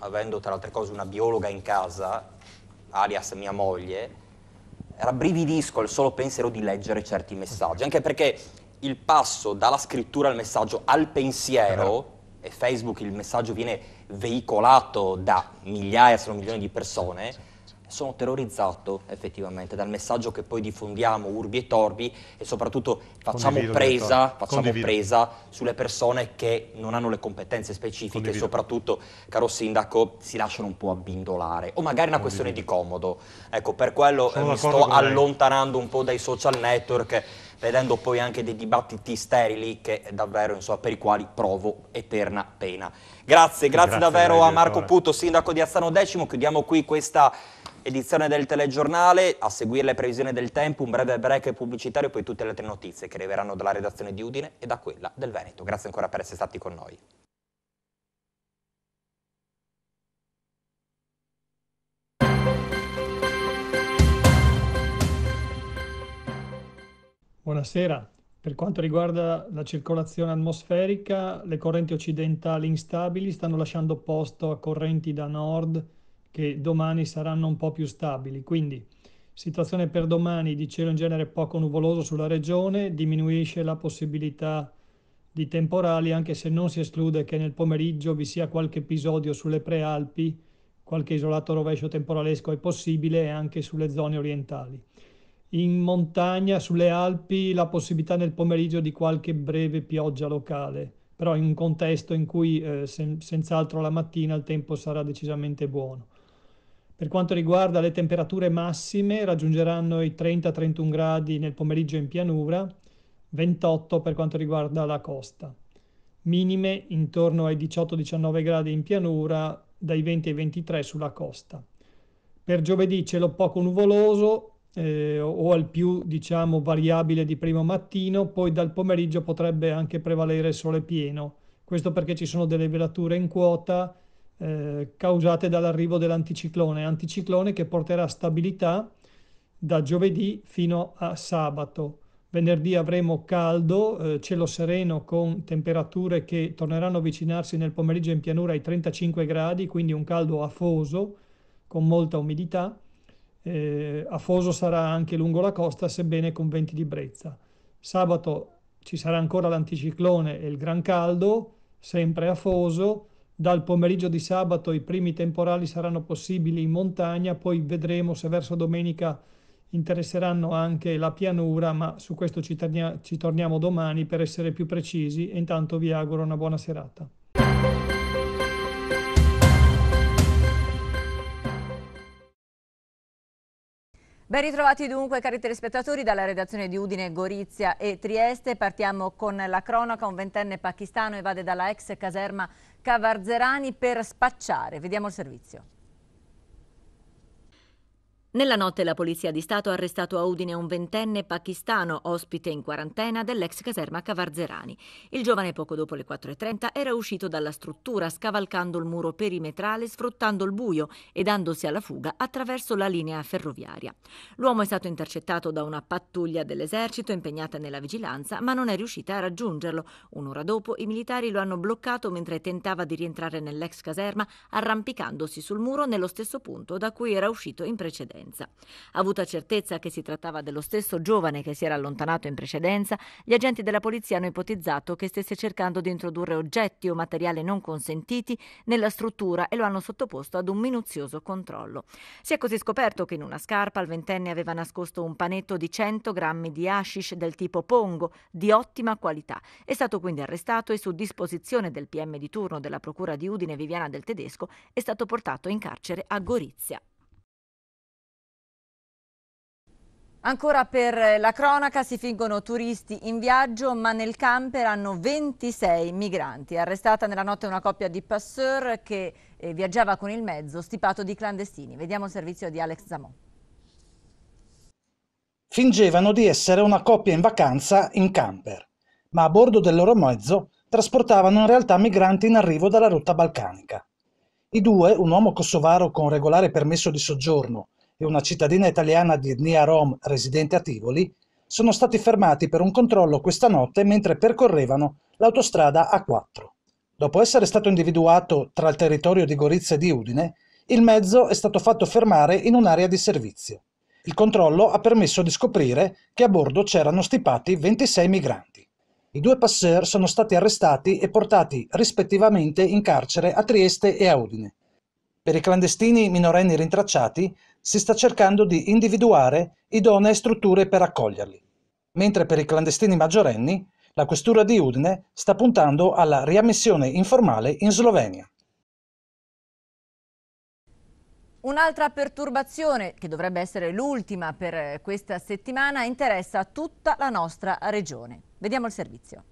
avendo tra le altre cose una biologa in casa, alias mia moglie, rabbrividisco al solo pensiero di leggere certi messaggi, anche perché il passo dalla scrittura al messaggio al pensiero, e Facebook il messaggio viene veicolato da migliaia se non milioni di persone, sono terrorizzato effettivamente dal messaggio che poi diffondiamo urbi e torbi e soprattutto facciamo, presa, facciamo presa, sulle persone che non hanno le competenze specifiche Condivido. e soprattutto, caro sindaco, si lasciano un po' abbindolare o magari è una Condivido. questione di comodo. Ecco, per quello eh, sono mi sto allontanando lei. un po' dai social network vedendo poi anche dei dibattiti sterili che davvero insomma, per i quali provo eterna pena. Grazie, grazie, grazie davvero a Marco Puto, sindaco di Azzano Decimo. Chiudiamo qui questa edizione del telegiornale, a seguire le previsioni del tempo, un breve break pubblicitario e poi tutte le altre notizie che arriveranno dalla redazione di Udine e da quella del Veneto. Grazie ancora per essere stati con noi. Buonasera. Per quanto riguarda la circolazione atmosferica, le correnti occidentali instabili stanno lasciando posto a correnti da nord che domani saranno un po' più stabili. Quindi situazione per domani di cielo in genere poco nuvoloso sulla regione, diminuisce la possibilità di temporali anche se non si esclude che nel pomeriggio vi sia qualche episodio sulle prealpi, qualche isolato rovescio temporalesco è possibile anche sulle zone orientali. In montagna, sulle Alpi, la possibilità nel pomeriggio di qualche breve pioggia locale, però in un contesto in cui eh, sen- senz'altro la mattina il tempo sarà decisamente buono. Per quanto riguarda le temperature massime, raggiungeranno i 30-31 gradi nel pomeriggio in pianura, 28 per quanto riguarda la costa. Minime intorno ai 18-19 gradi in pianura, dai 20 ai 23 sulla costa. Per giovedì cielo poco nuvoloso eh, o al più diciamo variabile di primo mattino, poi dal pomeriggio potrebbe anche prevalere sole pieno. Questo perché ci sono delle velature in quota eh, causate dall'arrivo dell'anticiclone, anticiclone che porterà stabilità da giovedì fino a sabato. Venerdì avremo caldo, eh, cielo sereno con temperature che torneranno a avvicinarsi nel pomeriggio in pianura ai 35 gradi, quindi un caldo afoso con molta umidità. Eh, afoso sarà anche lungo la costa, sebbene con venti di brezza. Sabato ci sarà ancora l'anticiclone e il gran caldo, sempre afoso dal pomeriggio di sabato i primi temporali saranno possibili in montagna, poi vedremo se verso domenica interesseranno anche la pianura, ma su questo ci, tornia- ci torniamo domani per essere più precisi e intanto vi auguro una buona serata. Ben ritrovati dunque cari telespettatori dalla redazione di Udine, Gorizia e Trieste. Partiamo con la cronaca. Un ventenne pakistano evade dalla ex caserma Cavarzzerani per spacciare. Vediamo il servizio. Nella notte la Polizia di Stato ha arrestato a Udine un ventenne pakistano ospite in quarantena dell'ex caserma Cavarzerani. Il giovane poco dopo le 4.30 era uscito dalla struttura scavalcando il muro perimetrale, sfruttando il buio e dandosi alla fuga attraverso la linea ferroviaria. L'uomo è stato intercettato da una pattuglia dell'esercito impegnata nella vigilanza, ma non è riuscita a raggiungerlo. Un'ora dopo i militari lo hanno bloccato mentre tentava di rientrare nell'ex caserma arrampicandosi sul muro nello stesso punto da cui era uscito in precedenza sofferenza. Avuta certezza che si trattava dello stesso giovane che si era allontanato in precedenza, gli agenti della polizia hanno ipotizzato che stesse cercando di introdurre oggetti o materiali non consentiti nella struttura e lo hanno sottoposto ad un minuzioso controllo. Si è così scoperto che in una scarpa il ventenne aveva nascosto un panetto di 100 grammi di hashish del tipo pongo, di ottima qualità. È stato quindi arrestato e su disposizione del PM di turno della Procura di Udine Viviana del Tedesco è stato portato in carcere a Gorizia. Ancora per eh, la cronaca si fingono turisti in viaggio ma nel camper hanno 26 migranti. Arrestata nella notte una coppia di passeur che eh, viaggiava con il mezzo stipato di clandestini. Vediamo il servizio di Alex Zamò. Fingevano di essere una coppia in vacanza in camper, ma a bordo del loro mezzo trasportavano in realtà migranti in arrivo dalla rotta balcanica. I due, un uomo kosovaro con regolare permesso di soggiorno e una cittadina italiana di etnia rom residente a Tivoli sono stati fermati per un controllo questa notte mentre percorrevano l'autostrada A4. Dopo essere stato individuato tra il territorio di Gorizia e di Udine, il mezzo è stato fatto fermare in un'area di servizio. Il controllo ha permesso di scoprire che a bordo c'erano stipati 26 migranti. I due passeur sono stati arrestati e portati rispettivamente in carcere a Trieste e a Udine. Per i clandestini minorenni rintracciati si sta cercando di individuare idonee strutture per accoglierli, mentre per i clandestini maggiorenni la questura di Udine sta puntando alla riammissione informale in Slovenia. Un'altra perturbazione, che dovrebbe essere l'ultima per questa settimana, interessa tutta la nostra regione. Vediamo il servizio.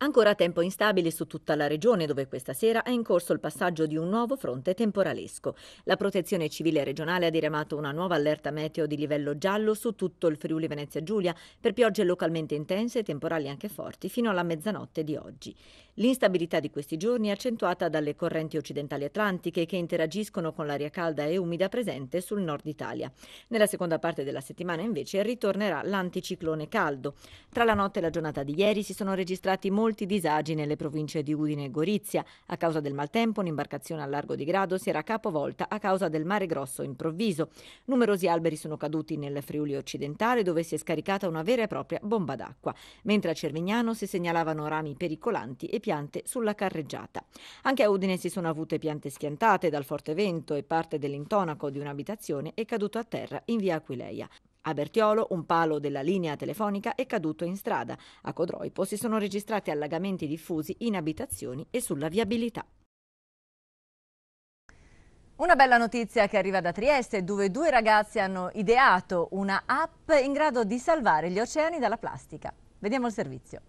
Ancora tempo instabile su tutta la regione dove questa sera è in corso il passaggio di un nuovo fronte temporalesco. La protezione civile regionale ha diramato una nuova allerta meteo di livello giallo su tutto il Friuli Venezia Giulia per piogge localmente intense e temporali anche forti fino alla mezzanotte di oggi. L'instabilità di questi giorni è accentuata dalle correnti occidentali atlantiche che interagiscono con l'aria calda e umida presente sul nord Italia. Nella seconda parte della settimana invece ritornerà l'anticiclone caldo. Tra la notte e la giornata di ieri si sono registrati molti disagi nelle province di Udine e Gorizia. A causa del maltempo un'imbarcazione a largo di Grado si era capovolta a causa del mare grosso improvviso. Numerosi alberi sono caduti nel Friuli occidentale dove si è scaricata una vera e propria bomba d'acqua, mentre a Cervignano si segnalavano rami pericolanti e più piante sulla carreggiata. Anche a Udine si sono avute piante schiantate dal forte vento e parte dell'intonaco di un'abitazione è caduto a terra in via Aquileia. A Bertiolo un palo della linea telefonica è caduto in strada. A Codroipo si sono registrati allagamenti diffusi in abitazioni e sulla viabilità. Una bella notizia che arriva da Trieste, dove due ragazzi hanno ideato una app in grado di salvare gli oceani dalla plastica. Vediamo il servizio.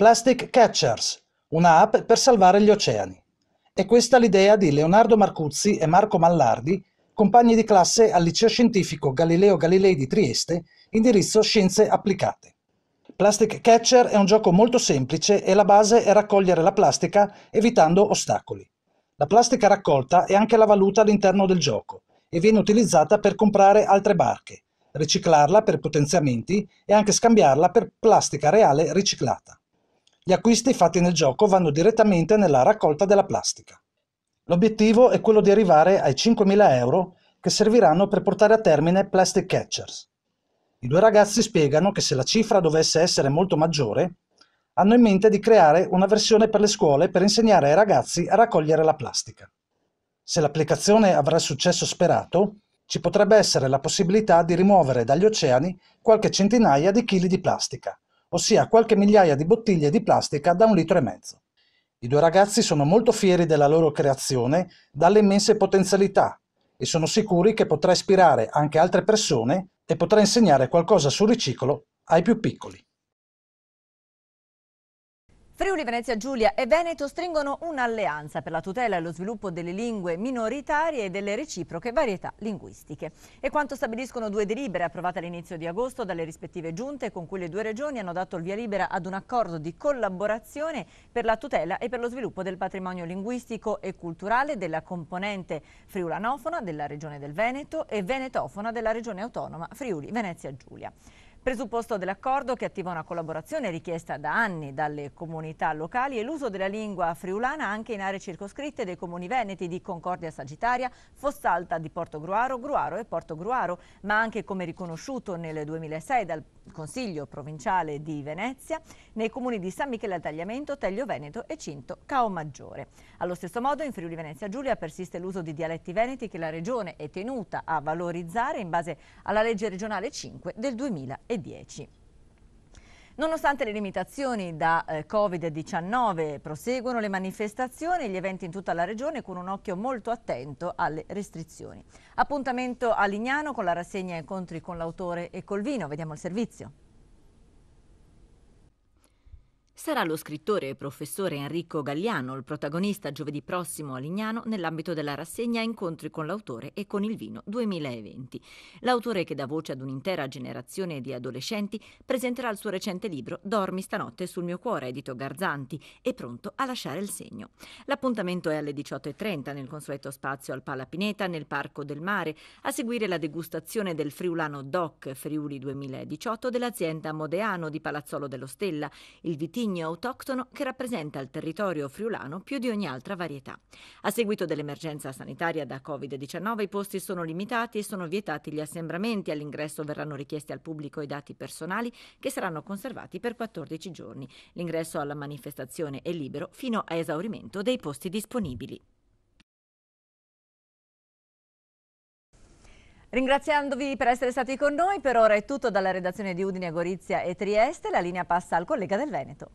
Plastic Catchers, una app per salvare gli oceani. È questa l'idea di Leonardo Marcuzzi e Marco Mallardi, compagni di classe al Liceo Scientifico Galileo Galilei di Trieste, indirizzo Scienze Applicate. Plastic Catcher è un gioco molto semplice e la base è raccogliere la plastica evitando ostacoli. La plastica raccolta è anche la valuta all'interno del gioco e viene utilizzata per comprare altre barche, riciclarla per potenziamenti e anche scambiarla per plastica reale riciclata. Gli acquisti fatti nel gioco vanno direttamente nella raccolta della plastica. L'obiettivo è quello di arrivare ai 5.000 euro che serviranno per portare a termine Plastic Catchers. I due ragazzi spiegano che se la cifra dovesse essere molto maggiore, hanno in mente di creare una versione per le scuole per insegnare ai ragazzi a raccogliere la plastica. Se l'applicazione avrà il successo sperato, ci potrebbe essere la possibilità di rimuovere dagli oceani qualche centinaia di chili di plastica, ossia qualche migliaia di bottiglie di plastica da un litro e mezzo. I due ragazzi sono molto fieri della loro creazione, dalle immense potenzialità e sono sicuri che potrà ispirare anche altre persone e potrà insegnare qualcosa sul riciclo ai più piccoli. Friuli, Venezia Giulia e Veneto stringono un'alleanza per la tutela e lo sviluppo delle lingue minoritarie e delle reciproche varietà linguistiche. E quanto stabiliscono due delibere approvate all'inizio di agosto dalle rispettive giunte con cui le due regioni hanno dato il via libera ad un accordo di collaborazione per la tutela e per lo sviluppo del patrimonio linguistico e culturale della componente friulanofona della regione del Veneto e venetofona della regione autonoma Friuli, Venezia Giulia. Presupposto dell'accordo che attiva una collaborazione richiesta da anni dalle comunità locali è l'uso della lingua friulana anche in aree circoscritte dei comuni veneti di Concordia Sagittaria, Fossalta di Porto Gruaro, Gruaro e Porto Gruaro, ma anche come riconosciuto nel 2006 dal Consiglio provinciale di Venezia nei comuni di San Michele al Tagliamento, Teglio Veneto e Cinto Caomaggiore. Allo stesso modo in Friuli Venezia Giulia persiste l'uso di dialetti veneti che la Regione è tenuta a valorizzare in base alla legge regionale 5 del 2000. 10. Nonostante le limitazioni da eh, Covid-19 proseguono le manifestazioni e gli eventi in tutta la regione con un occhio molto attento alle restrizioni. Appuntamento a Lignano con la rassegna incontri con l'autore e col vino. Vediamo il servizio. Sarà lo scrittore e professore Enrico Galliano il protagonista giovedì prossimo a Lignano nell'ambito della rassegna Incontri con l'autore e con il vino 2020. L'autore che dà voce ad un'intera generazione di adolescenti presenterà il suo recente libro Dormi stanotte sul mio cuore, edito Garzanti, e pronto a lasciare il segno. L'appuntamento è alle 18.30 nel consueto spazio al Palapineta nel Parco del Mare, a seguire la degustazione del friulano DOC Friuli 2018 dell'azienda Modeano di Palazzolo dello Stella, il vitigno legno autoctono che rappresenta il territorio friulano più di ogni altra varietà. A seguito dell'emergenza sanitaria da Covid-19 i posti sono limitati e sono vietati gli assembramenti. All'ingresso verranno richiesti al pubblico i dati personali che saranno conservati per 14 giorni. L'ingresso alla manifestazione è libero fino a esaurimento dei posti disponibili. Ringraziandovi per essere stati con noi, per ora è tutto dalla redazione di Udine, Gorizia e Trieste. La linea passa al collega del Veneto.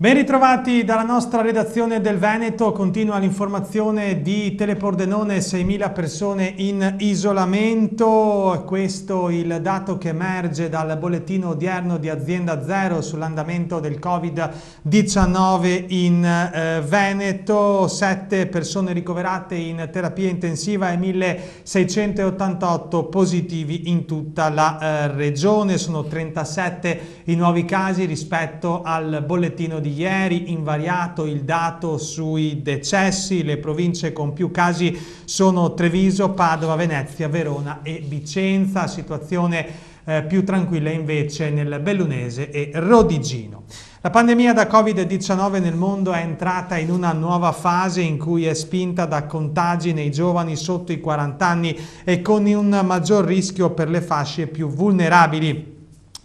Ben ritrovati dalla nostra redazione del Veneto, continua l'informazione di Telepordenone, 6.000 persone in isolamento, questo il dato che emerge dal bollettino odierno di Azienda Zero sull'andamento del Covid-19 in eh, Veneto, 7 persone ricoverate in terapia intensiva e 1.688 positivi in tutta la eh, regione, sono 37 i nuovi casi rispetto al bollettino di di ieri, invariato il dato sui decessi, le province con più casi sono Treviso, Padova, Venezia, Verona e Vicenza, situazione eh, più tranquilla invece nel Bellunese e Rodigino. La pandemia da Covid-19 nel mondo è entrata in una nuova fase in cui è spinta da contagi nei giovani sotto i 40 anni e con un maggior rischio per le fasce più vulnerabili.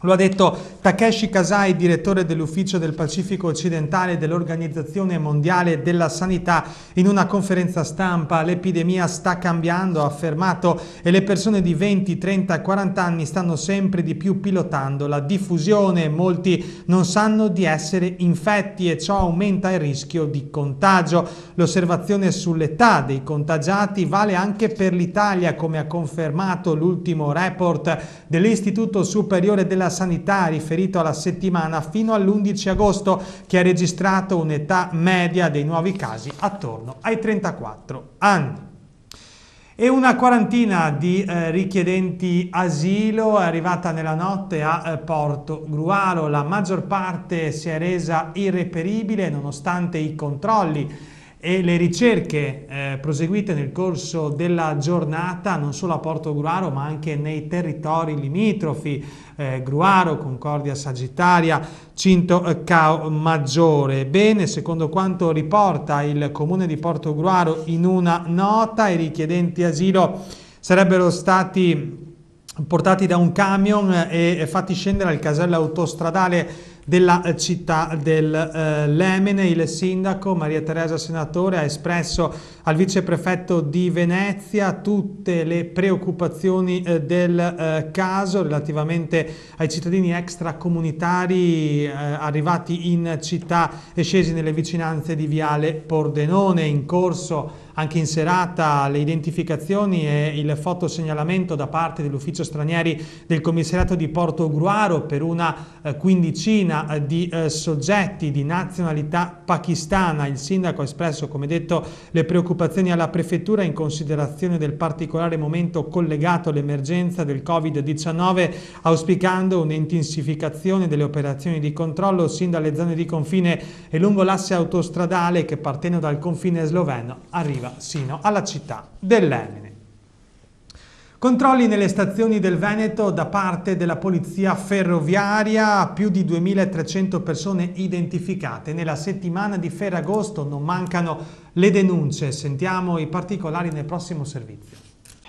Lo ha detto Takeshi Kasai, direttore dell'Ufficio del Pacifico Occidentale dell'Organizzazione Mondiale della Sanità, in una conferenza stampa. L'epidemia sta cambiando, ha affermato, e le persone di 20, 30, 40 anni stanno sempre di più pilotando la diffusione. Molti non sanno di essere infetti e ciò aumenta il rischio di contagio. L'osservazione sull'età dei contagiati vale anche per l'Italia, come ha confermato l'ultimo report dell'Istituto Superiore della sanità riferito alla settimana fino all'11 agosto che ha registrato un'età media dei nuovi casi attorno ai 34 anni e una quarantina di eh, richiedenti asilo è arrivata nella notte a eh, Porto Gruaro. La maggior parte si è resa irreperibile nonostante i controlli e le ricerche eh, proseguite nel corso della giornata non solo a Porto Gruaro ma anche nei territori limitrofi eh, Gruaro, Concordia Sagittaria, Cinto eh, Cao Maggiore. Bene, secondo quanto riporta il comune di Porto Gruaro in una nota, i richiedenti asilo sarebbero stati portati da un camion eh, e fatti scendere al casello autostradale della eh, città del eh, Lemene. Il sindaco Maria Teresa Senatore ha espresso al viceprefetto di Venezia tutte le preoccupazioni eh, del caso relativamente ai cittadini extracomunitari arrivati in città e scesi nelle vicinanze di Viale Pordenone in corso anche in serata le identificazioni e il fotosegnalamento da parte dell'ufficio stranieri del commissariato di Porto Gruaro per una eh, quindicina eh, di eh, soggetti di nazionalità pakistana. Il sindaco ha espresso, come detto, le preoccupazioni alla prefettura in considerazione del particolare momento collegato all'emergenza del Covid-19, auspicando un'intensificazione delle operazioni di controllo sin dalle zone di confine e lungo l'asse autostradale che partendo dal confine sloveno arriva arriva sino alla città dell'Emene. Controlli nelle stazioni del Veneto da parte della polizia ferroviaria, più di 2.300 persone identificate. Nella settimana di Ferragosto non mancano le denunce, sentiamo i particolari nel prossimo servizio.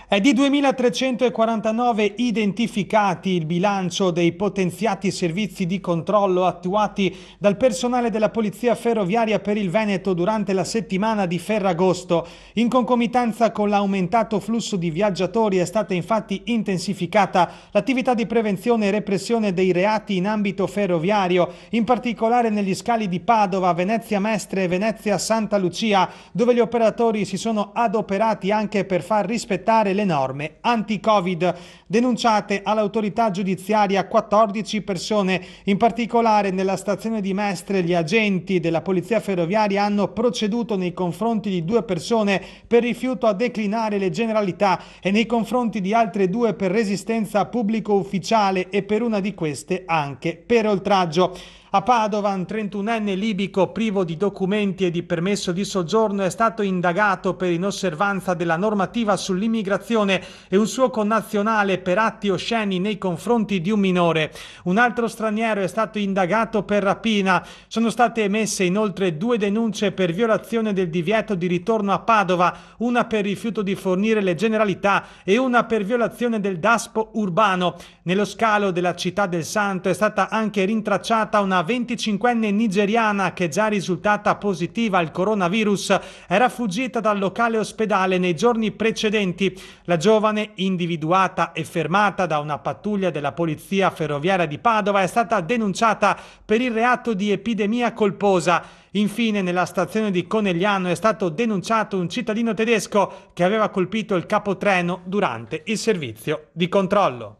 È di 2.349 identificati il bilancio dei potenziati servizi di controllo attuati dal personale della Polizia Ferroviaria per il Veneto durante la settimana di Ferragosto. In concomitanza con l'aumentato flusso di viaggiatori è stata infatti intensificata l'attività di prevenzione e repressione dei reati in ambito ferroviario, in particolare negli scali di Padova, Venezia Mestre e Venezia Santa Lucia, dove gli operatori si sono adoperati anche per far rispettare delle norme anti-Covid. Denunciate all'autorità giudiziaria 14 persone, in particolare nella stazione di Mestre gli agenti della Polizia Ferroviaria hanno proceduto nei confronti di due persone per rifiuto a declinare le generalità e nei confronti di altre due per resistenza a pubblico ufficiale e per una di queste anche per oltraggio. A Padovan, 31enne libico privo di documenti e di permesso di soggiorno, è stato indagato per inosservanza della normativa sull'immigrazione e un suo connazionale per atti osceni nei confronti di un minore. Un altro straniero è stato indagato per rapina. Sono state emesse inoltre due denunce per violazione del divieto di ritorno a Padova, una per rifiuto di fornire le generalità e una per violazione del DASPO urbano. Nello scalo della città del Santo è stata anche rintracciata una 25enne nigeriana che è già risultata positiva al coronavirus era fuggita dal locale ospedale nei giorni precedenti. La giovane, individuata e fermata da una pattuglia della polizia ferroviaria di Padova, è stata denunciata per il reato di epidemia colposa. Infine, nella stazione di Conegliano è stato denunciato un cittadino tedesco che aveva colpito il capotreno durante il servizio di controllo.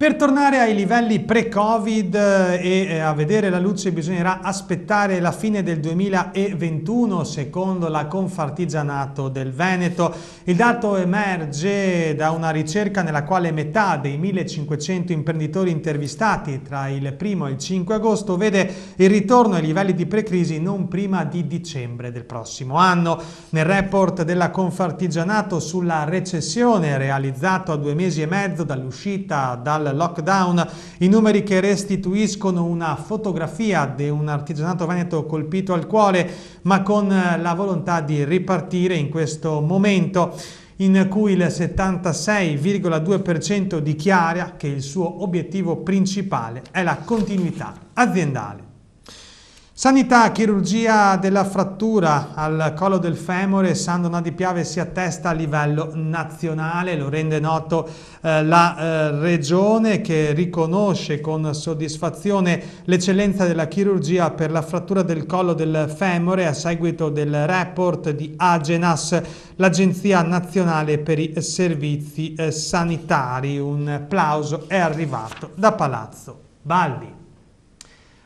Per tornare ai livelli pre-Covid eh, e eh, a vedere la luce bisognerà aspettare la fine del 2021 secondo la Confartigianato del Veneto. Il dato emerge da una ricerca nella quale metà dei 1500 imprenditori intervistati tra il 1 e il 5 agosto vede il ritorno ai livelli di pre-crisi non prima di dicembre del prossimo anno. Nel report della Confartigianato sulla recessione realizzato a due mesi e mezzo dall'uscita dal lockdown, i numeri che restituiscono una fotografia di un artigianato veneto colpito al cuore, ma con eh, la volontà di ripartire in questo momento in cui il 76,2% dichiara che il suo obiettivo principale è la continuità aziendale. Sanità, chirurgia della frattura al collo del femore, San Donà di Piave si attesta a livello nazionale, lo rende noto eh, la eh, regione che riconosce con soddisfazione l'eccellenza della chirurgia per la frattura del collo del femore a seguito del report di Agenas, l'Agenzia Nazionale per i Servizi eh, Sanitari. Un applauso è arrivato da Palazzo Balli.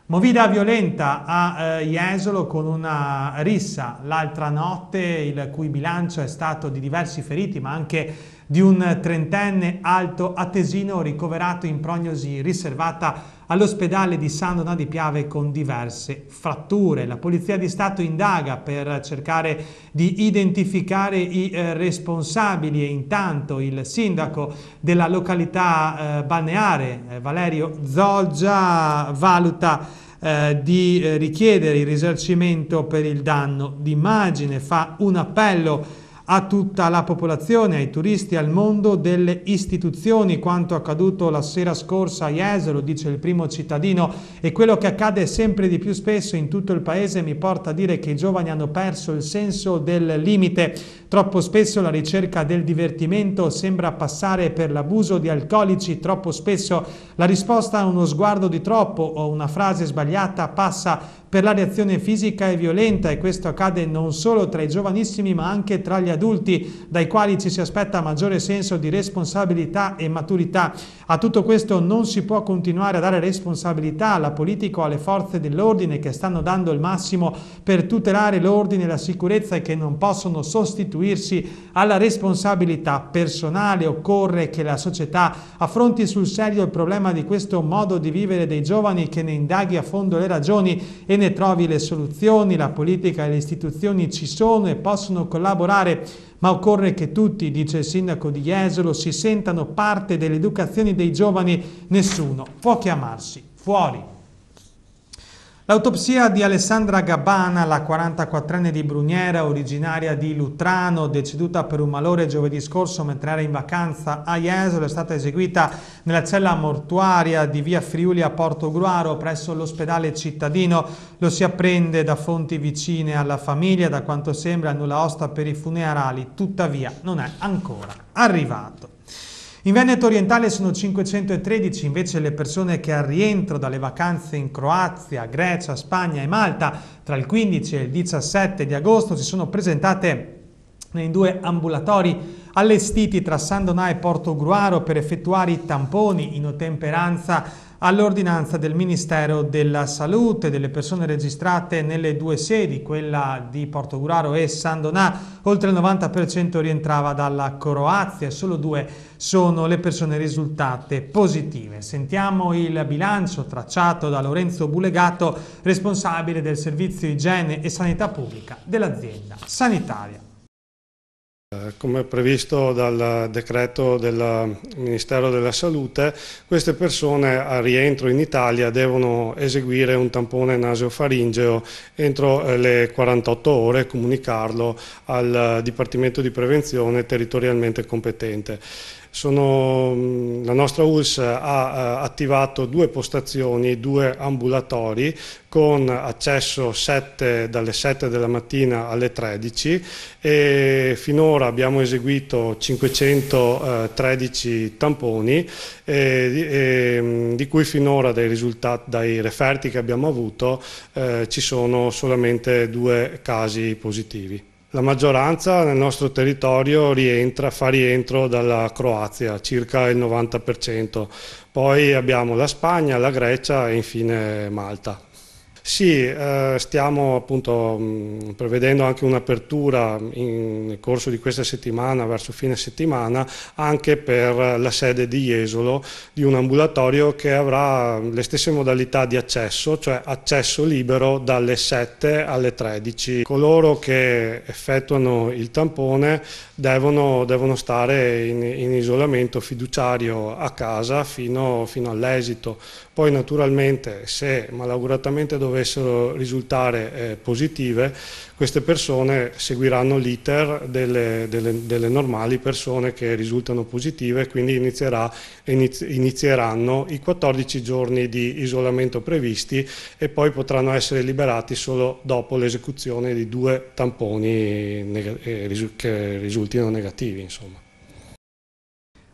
Movida violenta a eh, Jesolo con una rissa l'altra notte, il cui bilancio è stato di diversi feriti, ma anche di un trentenne alto attesino ricoverato in prognosi riservata all'ospedale di San Donato di Piave con diverse fratture. La Polizia di Stato indaga per cercare di identificare i eh, responsabili e intanto il sindaco della località eh, balneare, eh, Valerio Zoggia, valuta eh, di eh, richiedere il risarcimento per il danno d'immagine, fa un appello a tutta la popolazione, ai turisti, al mondo delle istituzioni. Quanto accaduto la sera scorsa a Jesolo, dice il primo cittadino, e quello che accade sempre di più spesso in tutto il paese mi porta a dire che i giovani hanno perso il senso del limite. Troppo spesso la ricerca del divertimento sembra passare per l'abuso di alcolici, troppo spesso la risposta a uno sguardo di troppo o una frase sbagliata passa per la reazione fisica è violenta e questo accade non solo tra i giovanissimi ma anche tra gli adulti dai quali ci si aspetta maggiore senso di responsabilità e maturità. A tutto questo non si può continuare a dare responsabilità alla politica o alle forze dell'ordine che stanno dando il massimo per tutelare l'ordine e la sicurezza e che non possono sostituirsi alla responsabilità personale. Occorre che la società affronti sul serio il problema di questo modo di vivere dei giovani, che ne indaghi a fondo le ragioni e ne trovi le soluzioni. La politica e le istituzioni ci sono e possono collaborare ma occorre che tutti, dice il sindaco di Jesolo, si sentano parte dell'educazione dei giovani, nessuno può chiamarsi fuori L'autopsia di Alessandra Gabbana, la 44enne di Bruniera, originaria di Lutrano, deceduta per un malore giovedì scorso mentre era in vacanza a Jesolo, è stata eseguita nella cella mortuaria di via Friuli a Porto Gruaro presso l'ospedale cittadino. Lo si apprende da fonti vicine alla famiglia, da quanto sembra nulla osta per i funerali, tuttavia non è ancora arrivato. In Veneto orientale sono 513 invece le persone che al rientro dalle vacanze in Croazia, Grecia, Spagna e Malta tra il 15 e il 17 di agosto si sono presentate nei due ambulatori allestiti tra San Donà e Porto Gruaro per effettuare i tamponi in ottemperanza all'ordinanza del Ministero della Salute delle persone registrate nelle due sedi, quella di Porto Guraro e San Donà, oltre il 90% rientrava dalla Croazia e solo due sono le persone risultate positive. Sentiamo il bilancio tracciato da Lorenzo Bulegato, responsabile del servizio igiene e sanità pubblica dell'azienda sanitaria. Eh, come previsto dal decreto del Ministero della Salute, queste persone al rientro in Italia devono eseguire un tampone nasofaringeo entro eh, le 48 ore e comunicarlo al eh, Dipartimento di Prevenzione territorialmente competente. Sono, mm, la nostra ULS ha eh, attivato due postazioni, due ambulatori con accesso 7, dalle 7 della mattina alle 13 e finora abbiamo eseguito 513 tamponi e, e, mm, di cui finora dai, risultati, dai referti che abbiamo avuto eh, ci sono solamente due casi positivi. La maggioranza nel nostro territorio rientra, fa rientro dalla Croazia, circa il 90%. Poi abbiamo la Spagna, la Grecia e infine Malta. Sì, eh, stiamo appunto mh, mm, prevedendo anche un'apertura nel corso di questa settimana, verso fine settimana, anche per la sede di Jesolo di un ambulatorio che avrà le stesse modalità di accesso, cioè accesso libero dalle 7 alle 13. Coloro che effettuano il tampone devono, devono stare in, in, isolamento fiduciario a casa fino, fino all'esito. Poi naturalmente se malauguratamente dovessero dovessero risultare eh, positive, queste persone seguiranno l'iter delle, delle, delle, normali persone che risultano positive, e quindi inizierà, inizieranno i 14 giorni di isolamento previsti e poi potranno essere liberati solo dopo l'esecuzione di due tamponi eh, che risultino negativi. Insomma.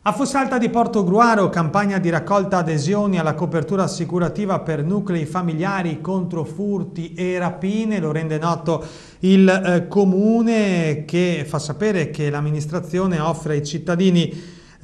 A Fossalta di Porto Gruaro, campagna di raccolta adesioni alla copertura assicurativa per nuclei familiari contro furti e rapine, lo rende noto il eh, comune che fa sapere che l'amministrazione offre ai cittadini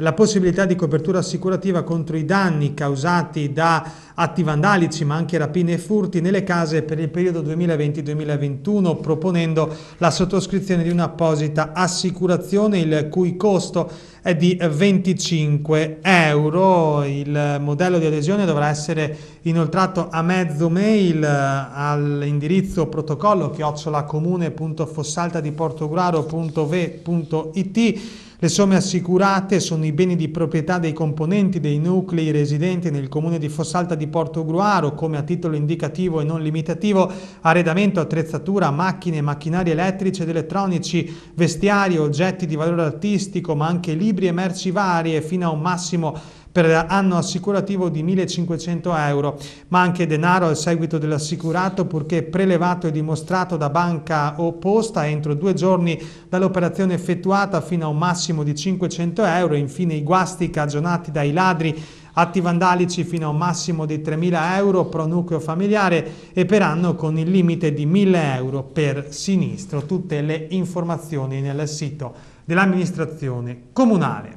la possibilità di copertura assicurativa contro i danni causati da atti vandalici ma anche rapine e furti nelle case per il periodo 2020-2021 proponendo la sottoscrizione di un'apposita assicurazione il cui costo è di 25 euro. Il modello di adesione dovrà essere inoltrato a mezzo mail eh, all'indirizzo protocollo chiocciolacomune.fossaltadiportogruaro.ve.it le somme assicurate sono i beni di proprietà dei componenti dei nuclei residenti nel comune di Fossalta di Porto Gruaro, come a titolo indicativo e non limitativo, arredamento, attrezzatura, macchine, macchinari elettrici ed elettronici, vestiari, oggetti di valore artistico, ma anche libri e merci varie, fino a un massimo per anno assicurativo di 1.500 euro, ma anche denaro al seguito dell'assicurato purché prelevato e dimostrato da banca o posta entro due giorni dall'operazione effettuata fino a un massimo di 500 euro, infine i guasti cagionati dai ladri atti vandalici fino a un massimo di 3.000 euro pro nucleo familiare e per anno con il limite di 1.000 euro per sinistro. Tutte le informazioni nel sito dell'amministrazione comunale.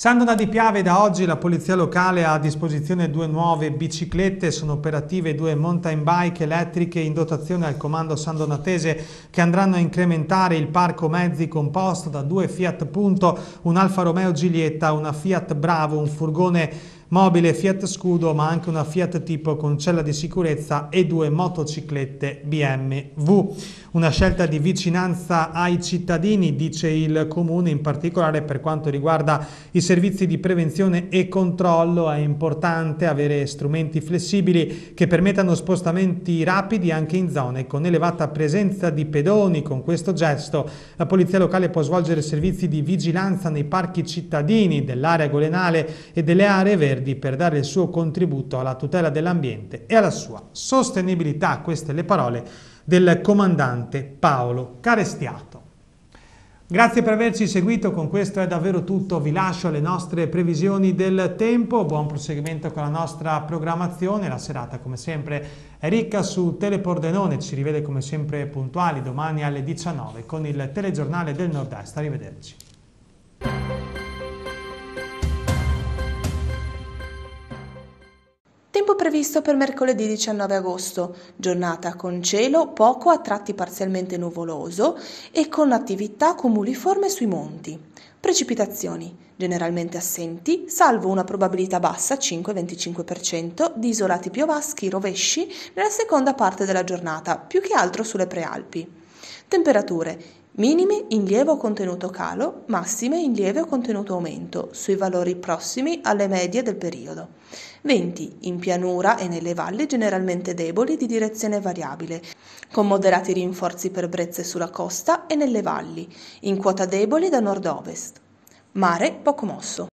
Sandona di Piave, da oggi la polizia locale ha a disposizione due nuove biciclette, sono operative due mountain bike elettriche in dotazione al comando sandonatese che andranno a incrementare il parco mezzi composto da due Fiat Punto, un Alfa Romeo Giglietta, una Fiat Bravo, un furgone mobile Fiat Scudo ma anche una Fiat Tipo con cella di sicurezza e due motociclette BMW una scelta di vicinanza ai cittadini, dice il Comune, in particolare per quanto riguarda i servizi di prevenzione e controllo è importante avere strumenti flessibili che permettano spostamenti rapidi anche in zone con elevata presenza di pedoni. Con questo gesto la Polizia Locale può svolgere servizi di vigilanza nei parchi cittadini dell'area golenale e delle aree verdi per dare il suo contributo alla tutela dell'ambiente e alla sua sostenibilità. Queste le parole del comandante Paolo Carestiato. Grazie per averci seguito, con questo è davvero tutto, vi lascio alle nostre previsioni del tempo, buon proseguimento con la nostra programmazione, la serata come sempre è ricca su Telepordenone, ci rivede come sempre puntuali domani alle 19 con il telegiornale del Nord-Est, arrivederci. Tempo previsto per mercoledì 19 agosto, giornata con cielo poco a tratti parzialmente nuvoloso e con attività cumuliforme sui monti. Precipitazioni generalmente assenti, salvo una probabilità bassa 5-25% di isolati piovaschi rovesci nella seconda parte della giornata, più che altro sulle prealpi. Temperature Minime in lieve o contenuto calo, massime in lieve o contenuto aumento, sui valori prossimi alle medie del periodo. 20 in pianura e nelle valli generalmente deboli di direzione variabile, con moderati rinforzi per brezze sulla costa e nelle valli, in quota deboli da nord-ovest. Mare poco mosso.